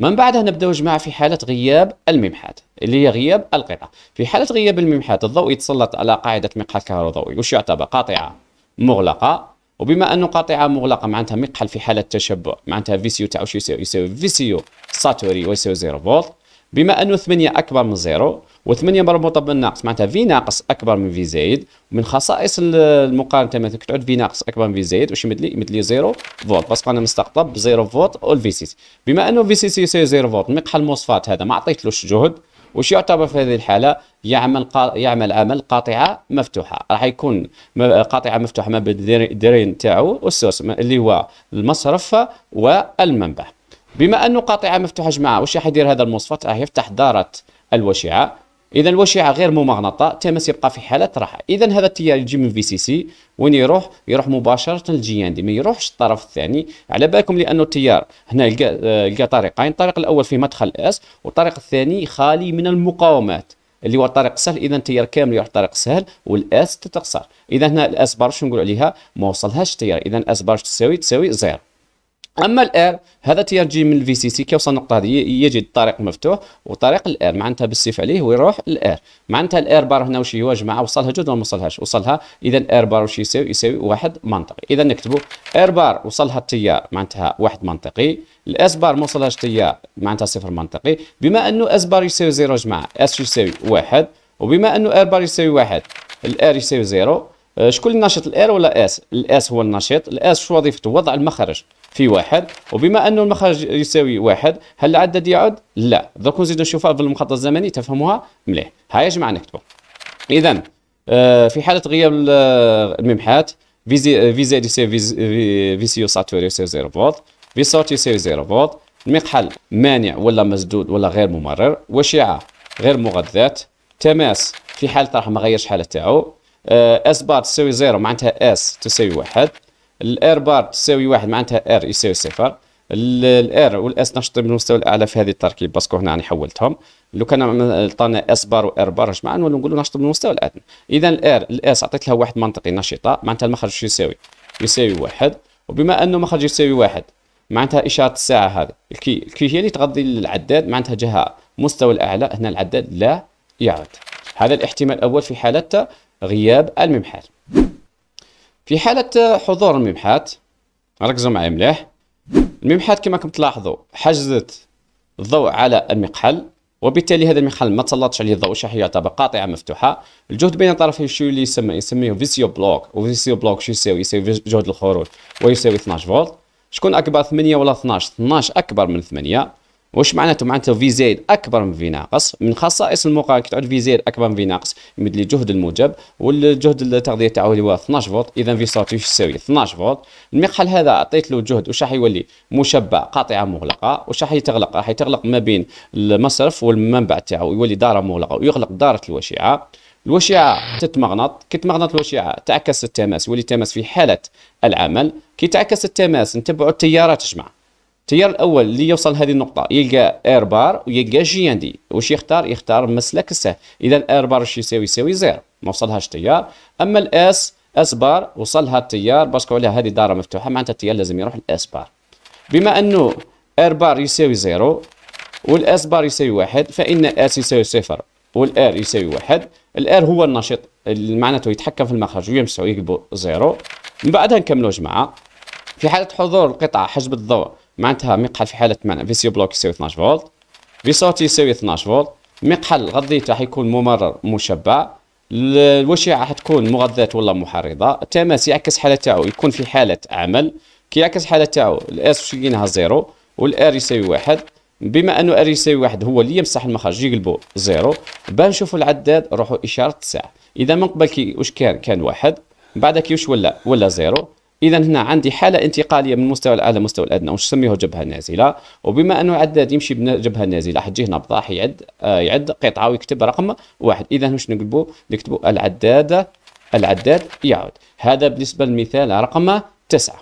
من بعدها نبداو جماعه في حاله غياب الممحات اللي هي غياب القطع في حالة غياب الممحات الضوء يتسلط على قاعدة مقحل كهروضوئي وش يعتبر قاطعة مغلقة وبما أنه قاطعة مغلقة معناتها مقحل في حالة تشبع معناتها فيسيو تاعو شو يساوي يساوي فيسيو ساتوري ويساوي زيرو فولت بما أنه 8 أكبر من زيرو و8 مربوطة بالناقص معناتها في ناقص أكبر من في زايد ومن خصائص المقارنة مثلا تعود في ناقص أكبر من في زايد واش يمدلي يمدلي زيرو فولت باسكو أنا مستقطب زيرو فولت أو الفي سي بما أنه في سي سي يساوي زيرو فولت مقحل المصفات هذا ما عطيتلوش جهد وش يعتبر في هذه الحاله يعمل قا... يعمل عمل قاطعه مفتوحه راح يكون قاطعه مفتوحه ما بين الديرين تاعو والسوس اللي هو المصرف والمنبع بما انه قاطعه مفتوحه جماعه وش راح يدير هذا المصفط؟ راح يفتح داره الوشيعه اذا الوشعه غير ممغنطه تمس يبقى في حاله راحه اذا هذا التيار يجي من في سي سي وين يروح يروح مباشره ان دي ما يروحش الطرف الثاني على بالكم لانه التيار هنا يلقى يلقى طريقين الطريق الاول في مدخل اس والطريق الثاني خالي من المقاومات اللي هو الطريق سهل اذا التيار كامل يروح طريق سهل والاس تتقصر اذا هنا الاس بار شنو عليها ما وصلهاش التيار اذا الاس بار تساوي تساوي زيرو اما الار هذا تيرجي من الفي سي سي كيوصل النقطه هذه يجد الطريق مفتوح وطريق الار معناتها بالسيف عليه ويروح الار معناتها الار بار هنا واش هو جماعه وصلها جوج ولا ما وصلهاش وصلها اذا الار بار واش يساوي يساوي واحد منطقي اذا نكتبوا ار بار وصلها التيار معناتها واحد منطقي الاس بار ما وصلهاش التيار معناتها صفر منطقي بما انه اس بار يساوي زيرو جماعه اس يساوي واحد وبما انه ار بار يساوي واحد الار يساوي زيرو آه، شكون الناشط الار ولا اس الاس هو الناشط الاس شو وظيفته وضع المخرج في واحد وبما انه المخرج يساوي واحد هل العدد يعد؟ لا درك نزيدو نشوفها المخطط الزمني تفهموها مليح يا جماعه نكتبوا اذا آه، في حاله غياب آه، الممحات آه، في زائد يساوي في سي ساتوري يساوي 0 فولت في صوت يساوي 0 فولت المقحل مانع ولا مسدود ولا غير ممرر وشعه غير مغذات تماس في حالة راح ما غيرش حالة تاعو اس بار تساوي زيرو معناتها اس تساوي واحد الار بار تساوي واحد معناتها ار يساوي صفر الار والاس نشطوا من المستوى الاعلى في هذه التركيب باسكو هنا راني حولتهم لو كان عطانا اس بار وار بار اش ولا نقولوا نشط من المستوى الادنى اذا الار الاس عطيت لها واحد منطقي نشطه معناتها المخرج شو يساوي يساوي واحد وبما انه مخرج يساوي واحد معناتها اشاره الساعه هذه الكي الكي هي اللي تغذي العداد معناتها جهه مستوى الاعلى هنا العداد لا يعد هذا الاحتمال الاول في حاله غياب الممحال في حالة حضور الممحات ركزوا معي مليح الممحات كما راكم تلاحظوا حجزت الضوء على المقحل وبالتالي هذا المقحل ما تسلطش عليه الضوء شحية يعتبر قاطعة مفتوحة الجهد بين طرفي شو اللي يسمى يسميه فيسيو بلوك وفيسيو بلوك شو يساوي يساوي جهد الخروج ويساوي 12 فولت شكون اكبر 8 ولا 12 12 اكبر من 8 واش معناته معناته في زائد اكبر من في ناقص من خصائص المقارنه كي تعود في زائد اكبر من في ناقص يمد لي جهد الموجب والجهد التغذيه تاعو اللي هو 12 فولت اذا في صوت يساوي 12 فولت المقحل هذا عطيت له جهد واش راح يولي مشبع قاطعه مغلقه واش راح يتغلق راح يتغلق ما بين المصرف والمنبع تاعو يولي داره مغلقه ويغلق داره الوشيعه الوشيعة تتمغنط كي تمغنط الوشيعة تعكس التماس يولي التماس في حالة العمل كي تعكس التماس نتبعوا التيارات جماعة التيار الاول اللي يوصل هذه النقطه يلقى اير بار ويلقى جي ان دي واش يختار يختار مسلك السهل اذا الاير بار واش يساوي يساوي زيرو ما وصلهاش التيار اما الاس اس بار وصلها التيار باسكو عليها هذه داره مفتوحه معناتها التيار لازم يروح الاس بار بما انه اير بار يساوي زيرو والاس بار يساوي واحد فان اس يساوي صفر والار يساوي واحد الار هو النشيط معناته يتحكم في المخرج ويمسح يقلبوا زيرو من بعدها نكملوا جماعه في حاله حضور القطعه حجب الضوء معناتها مقحل في حاله في فيسيو بلوك يساوي 12 فولت فيسوتي يساوي 12 فولت مقحل غذيته راح يكون ممرر مشبع الوشيعه راح تكون مغذات ولا محرضه التماس يعكس حاله تاعو يكون في حاله عمل كي يعكس حاله تاعو الاس شيلينها زيرو والار يساوي واحد بما انه ار يساوي واحد هو اللي يمسح المخرج يقلبو زيرو باه نشوفوا العداد روحوا اشاره الساعه اذا من قبل كي واش كان كان واحد بعد كي واش ولا ولا زيرو اذا هنا عندي حاله انتقاليه من المستوى الاعلى للمستوى الادنى وش جبهه نازله وبما انه عداد يمشي بجبهه نازله حتجي هنا بضاح يعد آه يعد قطعه ويكتب رقم واحد اذا واش نقلبوا نكتبوا العداد العداد يعود هذا بالنسبه للمثال رقم تسعه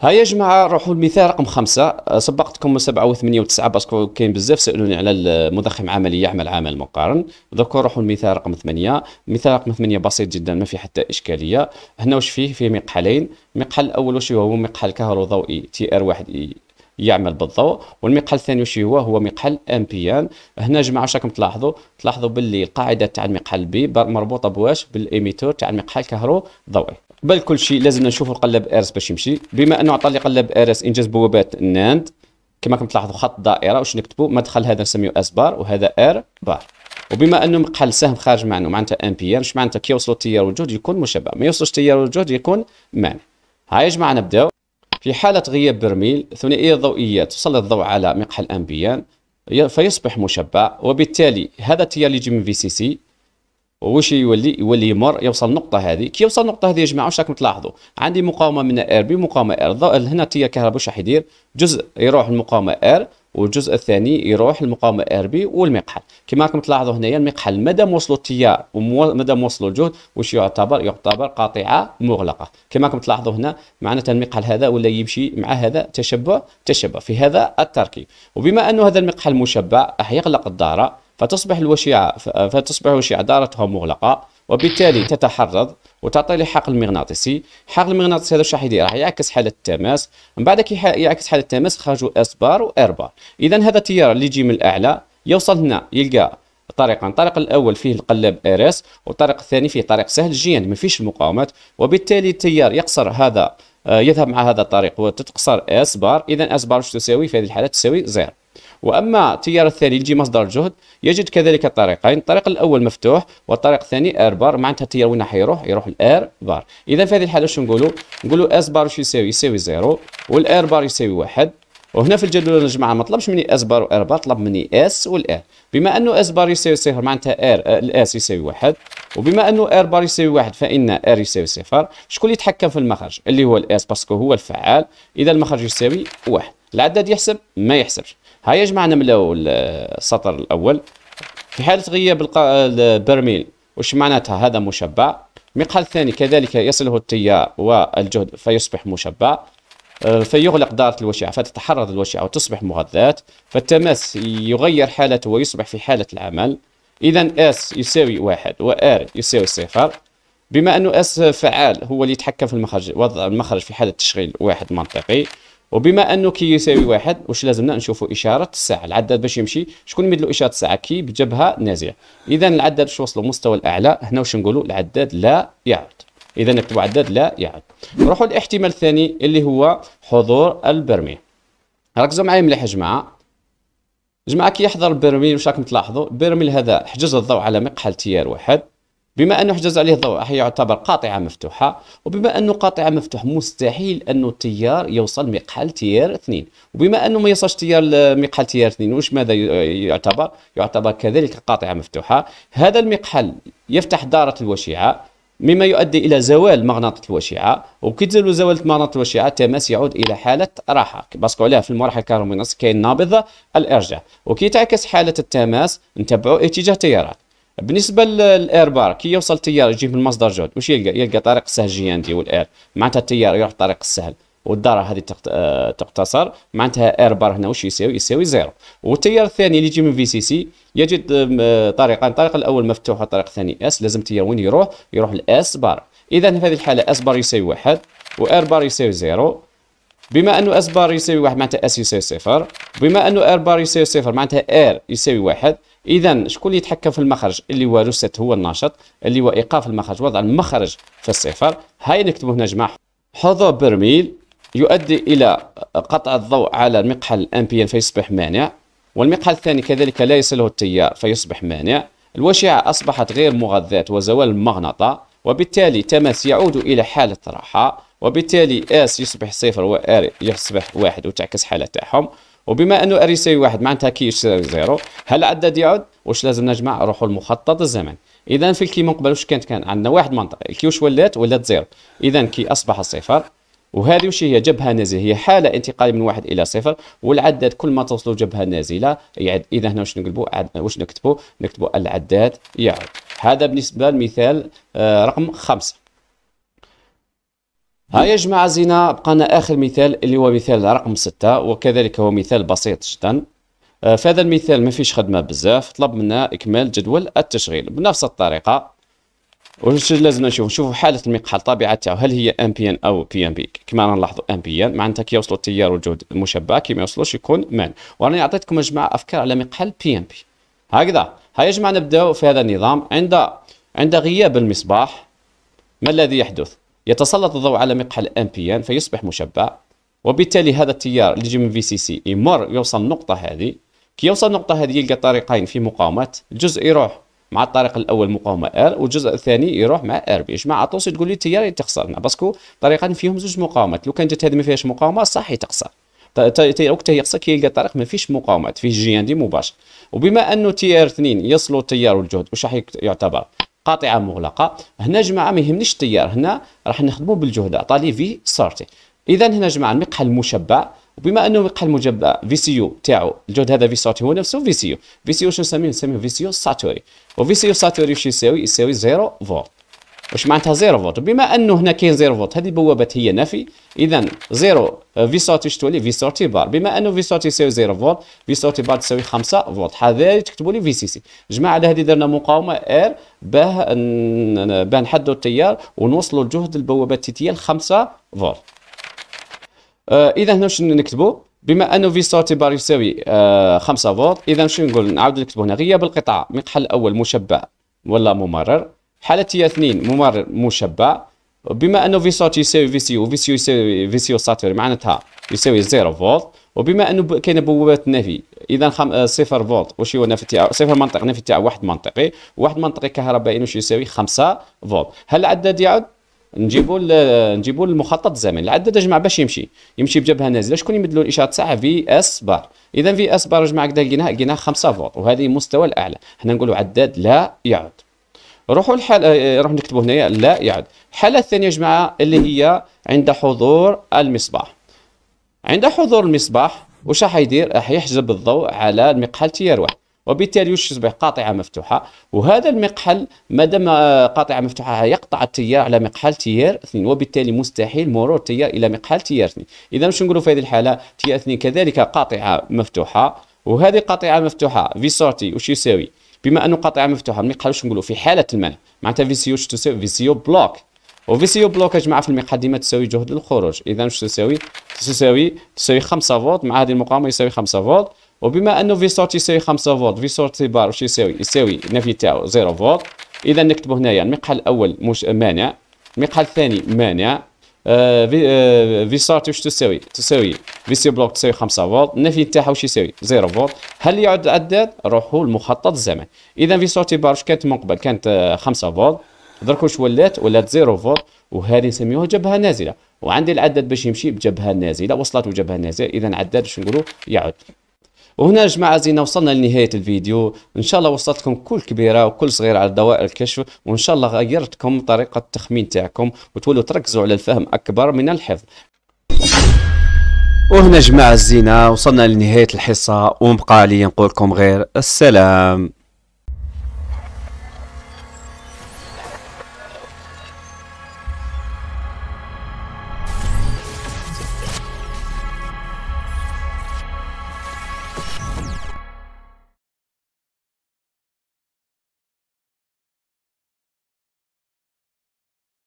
ها يا جماعه روحوا المثال رقم خمسة أه، سبقتكم سبعة وثمانية وتسعة باسكو كاين بزاف سالوني على المضخم عملي يعمل عمل مقارن دوكا روحوا المثال رقم ثمانية المثال رقم ثمانية بسيط جدا ما فيه حتى اشكالية هنا واش فيه فيه مقحلين المقحل الاول واش هو مقحل كهروضوئي تي ار واحد اي يعمل بالضوء والمقحل الثاني واش هو هو مقحل ام بي ان هنا جماعه واش راكم تلاحظوا تلاحظوا باللي القاعده تاع المقحل بي مربوطه بواش بالايميتور تاع المقحل كهرو ضوئي قبل كل شيء لازم نشوفوا القلب اس باش يمشي بما انه عطى لي قلب اس انجاز بوابات ناند كما كنت تلاحظوا خط دائره واش نكتبوا مدخل هذا نسميه اس بار وهذا ار بار وبما انه مقحل سهم خارج معنا معناتها امبير مش معناتها كي يوصلوا التيار والجهد يكون مشبع ما يوصلوش التيار والجهد يكون مانع ها يا جماعه نبداو في حاله غياب برميل ثنائيه الضوئيات تسلط الضوء على مقحل امبيان فيصبح مشبع وبالتالي هذا التيار اللي يجي من في سي سي واش يولي يولي يمر يوصل النقطة هذه كي يوصل النقطة هذه يا جماعة واش راكم تلاحظوا عندي مقاومة من ار بي مقاومة ار هنا تي الكهرباء واش راح يدير جزء يروح المقاومة ار والجزء الثاني يروح المقاومة ار بي والمقحل كما راكم تلاحظوا هنايا المقحل مادام وصلوا التيار ومادام وصلوا الجهد واش يعتبر يعتبر قاطعة مغلقة كما راكم تلاحظوا هنا معناتها المقحل هذا ولا يمشي مع هذا تشبع تشبع في هذا التركيب وبما أن هذا المقحل مشبع راح يغلق الدارة فتصبح الوشيعة فتصبح الوشيعة دارتها مغلقة وبالتالي تتحرض وتعطي الحقل المغناطيسي الحقل المغناطيسي هذا واش راح يدير راح يعكس حاله التماس من بعد كي يعكس حاله التماس خرجوا اس بار وار بار اذا هذا التيار اللي يجي من الاعلى يوصل هنا يلقى طريقان الطريق الاول فيه القلاب ار اس والطريق الثاني فيه طريق سهل جيان ما فيش مقاومات وبالتالي التيار يقصر هذا آه، يذهب مع هذا الطريق وتتقصر اس بار اذا اس بار واش تساوي في هذه الحاله تساوي زيرو واما التيار الثاني يجي مصدر الجهد يجد كذلك طريقين الطريق الاول مفتوح والطريق الثاني ار بار معناتها التيار وين حيروح يروح الار بار اذا في هذه الحاله شنو نقولوا نقولوا اس بار واش يساوي يساوي زيرو والار بار يساوي واحد وهنا في الجدول الجماعه ما طلبش مني اس بار وار بار طلب مني اس والار بما انه اس بار يساوي صفر معناتها ار آه، الاس يساوي واحد وبما انه ار بار يساوي واحد فان ار يساوي صفر شكون اللي يتحكم في المخرج اللي هو الاس باسكو هو الفعال اذا المخرج يساوي واحد العداد يحسب ما يحسبش هيا جماعة نملاو السطر الأول في حالة غياب البرميل وش معناتها هذا مشبع المقحل الثاني كذلك يصله التيار والجهد فيصبح مشبع آه، فيغلق دارة الوشعة فتتحرر الوشعة وتصبح مغذات فالتماس يغير حالته ويصبح في حالة العمل إذا S يساوي واحد و R يساوي صفر بما أنه S فعال هو اللي يتحكم في المخرج وضع المخرج في حالة تشغيل واحد منطقي وبما انه كي يساوي واحد واش لازمنا نشوفوا اشاره الساعه العداد باش يمشي شكون يمد له اشاره الساعه كي بجبهه نازله اذا العداد باش يوصلوا مستوى الاعلى هنا واش نقولوا العداد لا يعد اذا نكتبوا عداد لا يعد نروحوا للاحتمال الثاني اللي هو حضور البرميل ركزوا معايا مليح يا جماعه جماعه كي يحضر البرميل واش راكم تلاحظوا البرميل هذا حجز الضوء على مقحل تيار واحد بما أنه حجز عليه الضوء يعتبر قاطعة مفتوحة وبما أنه قاطعة مفتوحة مستحيل أنه التيار يوصل مقحل تيار اثنين وبما أنه ما يوصلش تيار مقحل تيار اثنين وش ماذا يعتبر؟ يعتبر كذلك قاطعة مفتوحة هذا المقحل يفتح دارة الوشيعة مما يؤدي الى زوال مغناطه الوشيعه وكي تزول زوال مغناطه الوشيعه التماس يعود الى حاله راحه باسكو عليها في المراحل الكهرومغناطيسيه كاين نابضه الارجاع وكي تعكس حاله التماس نتبعوا اتجاه تيارات بالنسبه للاير بار كي يوصل التيار يجي من مصدر جهد واش يلقى يلقى طريق السهل دي والاير معناتها التيار يروح الطريق السهل والداره هذه آه، تقتصر معناتها اير بار هنا واش يساوي يساوي زيرو والتيار الثاني اللي يجي من في سي سي يجد آه، آه، طريقان الطريق الاول مفتوح والطريق الثاني اس لازم التيار وين يروح يروح الاس بار اذا في هذه الحاله اس بار يساوي واحد واير بار يساوي زيرو بما انه اس بار يساوي واحد معناتها اس يساوي صفر بما انه اير بار يساوي صفر معناتها اير يساوي واحد اذا شكون اللي يتحكم في المخرج اللي هو روست هو الناشط اللي هو ايقاف المخرج وضع المخرج في الصفر هاي نكتبوا هنا جماعه حضور برميل يؤدي الى قطع الضوء على المقحل الامبيان فيصبح مانع والمقحل الثاني كذلك لا يصله التيار فيصبح مانع الوشيعه اصبحت غير مغذات وزوال المغنطه وبالتالي تماس يعود الى حاله راحه وبالتالي اس يصبح صفر وار يصبح واحد وتعكس حالة تاعهم وبما انه ار يساوي واحد معناتها كي يساوي زيرو هل العدد يعود واش لازم نجمع نروحوا المخطط الزمني اذا في الكي من قبل واش كانت كان عندنا واحد منطقه الكي واش ولات ولات زيرو اذا كي اصبح صفر وهذه واش هي جبهه نازله هي حاله انتقاليه من واحد الى صفر والعداد كل ما توصلوا جبهه نازله يعد اذا هنا واش نقلبوا واش نكتبوا نكتبوا العداد يعود هذا بالنسبه للمثال آه، رقم خمسه ها يا جماعة زينة بقانا آخر مثال اللي هو مثال رقم ستة وكذلك هو مثال بسيط جدا آه، في هذا المثال ما فيش خدمة بزاف طلب منا إكمال جدول التشغيل بنفس الطريقة وش لازم نشوف نشوفوا حالة المقحل طبيعة تاعو هل هي ام بي ان أو بي ام بي كما نلاحظوا ان معناتها كي يوصلوا التيار والجهد المشبع كي ما يوصلوش يكون مان وراني عطيتكم يا جماعة أفكار على مقحل بي ام بي هكذا ها يا جماعة نبداو في هذا النظام عند عند غياب المصباح ما الذي يحدث يتسلط الضوء على مقحل بي ان فيصبح مشبع وبالتالي هذا التيار اللي يجي من في سي سي يمر يوصل النقطه هذه كي يوصل النقطه هذه يلقى طريقين في مقاومات الجزء يروح مع الطريق الاول مقاومه ار والجزء الثاني يروح مع ار بي اجمع عطوسي تقول لي التيار تخسرنا نعم، باسكو طريقان فيهم زوج مقاومات لو كان جات هذه ما فيهاش مقاومه صح تخسر وقتها يخسر كي يلقى طريق ما فيش مقاومات فيه جي ان دي مباشر وبما انه تي ار 2 يصلوا التيار والجهد واش راح يعتبر قاطعه مغلقه هنا جماعه ما يهمنيش التيار هنا راح نخدموا بالجهد عطالي في سارتي اذا هنا جماعه المقحل المشبع وبما انه المقحى المجبع في سي يو تاعو الجهد هذا في سارتي هو نفسه في سي يو في سي يو شنو نسميه نسميه في سي يو ساتوري وفي سي يو ساتوري شنو يساوي يساوي زيرو فولت واش معناتها 0 فولت بما انه هنا كاين 0 فولت هذه بوابه هي نفي اذا 0 في سورتي اش تولي في سورتي بار بما انه في سورتي يساوي 0 فولت في سورتي بار تساوي 5 فولت هذا تكتبوا لي في سي سي جماعه على هذه درنا مقاومه ار باه باه نحدوا التيار ونوصلوا الجهد البوابات تي ل 5 فولت آه، اذا هنا واش نكتبوا بما انه في سورتي بار يساوي 5 فولت اذا شنو نقول نعاود نكتبوا هنا غياب القطعه مقحل القطعه المقحل الاول مشبع ولا ممرر حالتي اثنين ممرر مشبع بما انه في صوت يساوي في سي وفي سي يساوي في سي ساتور معناتها يساوي 0 فولت وبما انه كاين بوابات نفي اذا خم... آه، صفر فولت واش هو نفي تاعو صفر منطق نفي تاعو واحد منطقي واحد منطقي كهربائي واش يساوي 5 فولت هل العداد يعود نجيبوا نجيبوا المخطط الزمني العداد اجمع باش يمشي يمشي بجبهه نازله شكون يمد له الاشاره تاعها في اس بار اذا في اس بار جماعه كدا لقيناها لقيناها 5 فولت وهذه مستوى الاعلى حنا نقولوا عداد لا يعود روحوا الحالة آه، آه، راح نكتبوا هنايا لا يعد الحالة الثانية يا جماعة اللي هي عند حضور المصباح عند حضور المصباح وش راح يدير؟ راح يحجب الضوء على المقحل واحد وبالتالي وش تصبح قاطعه مفتوحه وهذا المقحل ما دام آه، قاطعه مفتوحه يقطع التيار على مقحل تيار اثنين وبالتالي مستحيل مرور التيار الى مقحل تيار اثنين اذا واش نقولوا في هذه الحاله تيار اثنين كذلك قاطعه مفتوحه وهذه قاطعه مفتوحه في سورتي وش يساوي بما انه قطعه مفتوحه ما يقدروش نقولوا في حاله المنع معناتها في فيسيو اش تساوي في فيسيو بلوك وفي وفيسيو بلوك يا جماعه في المقدمه تساوي جهد للخروج اذا اش تساوي تساوي تساوي 5 فولت مع هذه المقاومه يساوي 5 فولت وبما انه في سورت يساوي 5 فولت في سورت بار واش يساوي يساوي النفي تاعو 0 فولت اذا نكتبوا هنايا يعني المقهى الاول مش مانع المقهى الثاني مانع آه، في ستارت آه، واش تساوي تساوي في سي بلوك تساوي 5 فولت النفي تاعها واش يساوي 0 فولت هل يعد عداد روحوا لمخطط الزمن اذا في سورتي بار كانت من قبل كانت 5 آه، فولت درك واش ولات ولات 0 فولت وهذه نسميوها جبهه نازله وعندي العداد باش يمشي بجبهه نازله وصلت جبهه نازله اذا عداد باش نقولوا يعد وهنا يا جماعه زينا وصلنا لنهايه الفيديو ان شاء الله وصلتكم كل كبيره وكل صغيره على دوائر الكشف وان شاء الله غيرتكم طريقه التخمين تاعكم وتولوا تركزوا على الفهم اكبر من الحفظ وهنا جماعة الزينة وصلنا لنهاية الحصة ومبقى لي نقولكم غير السلام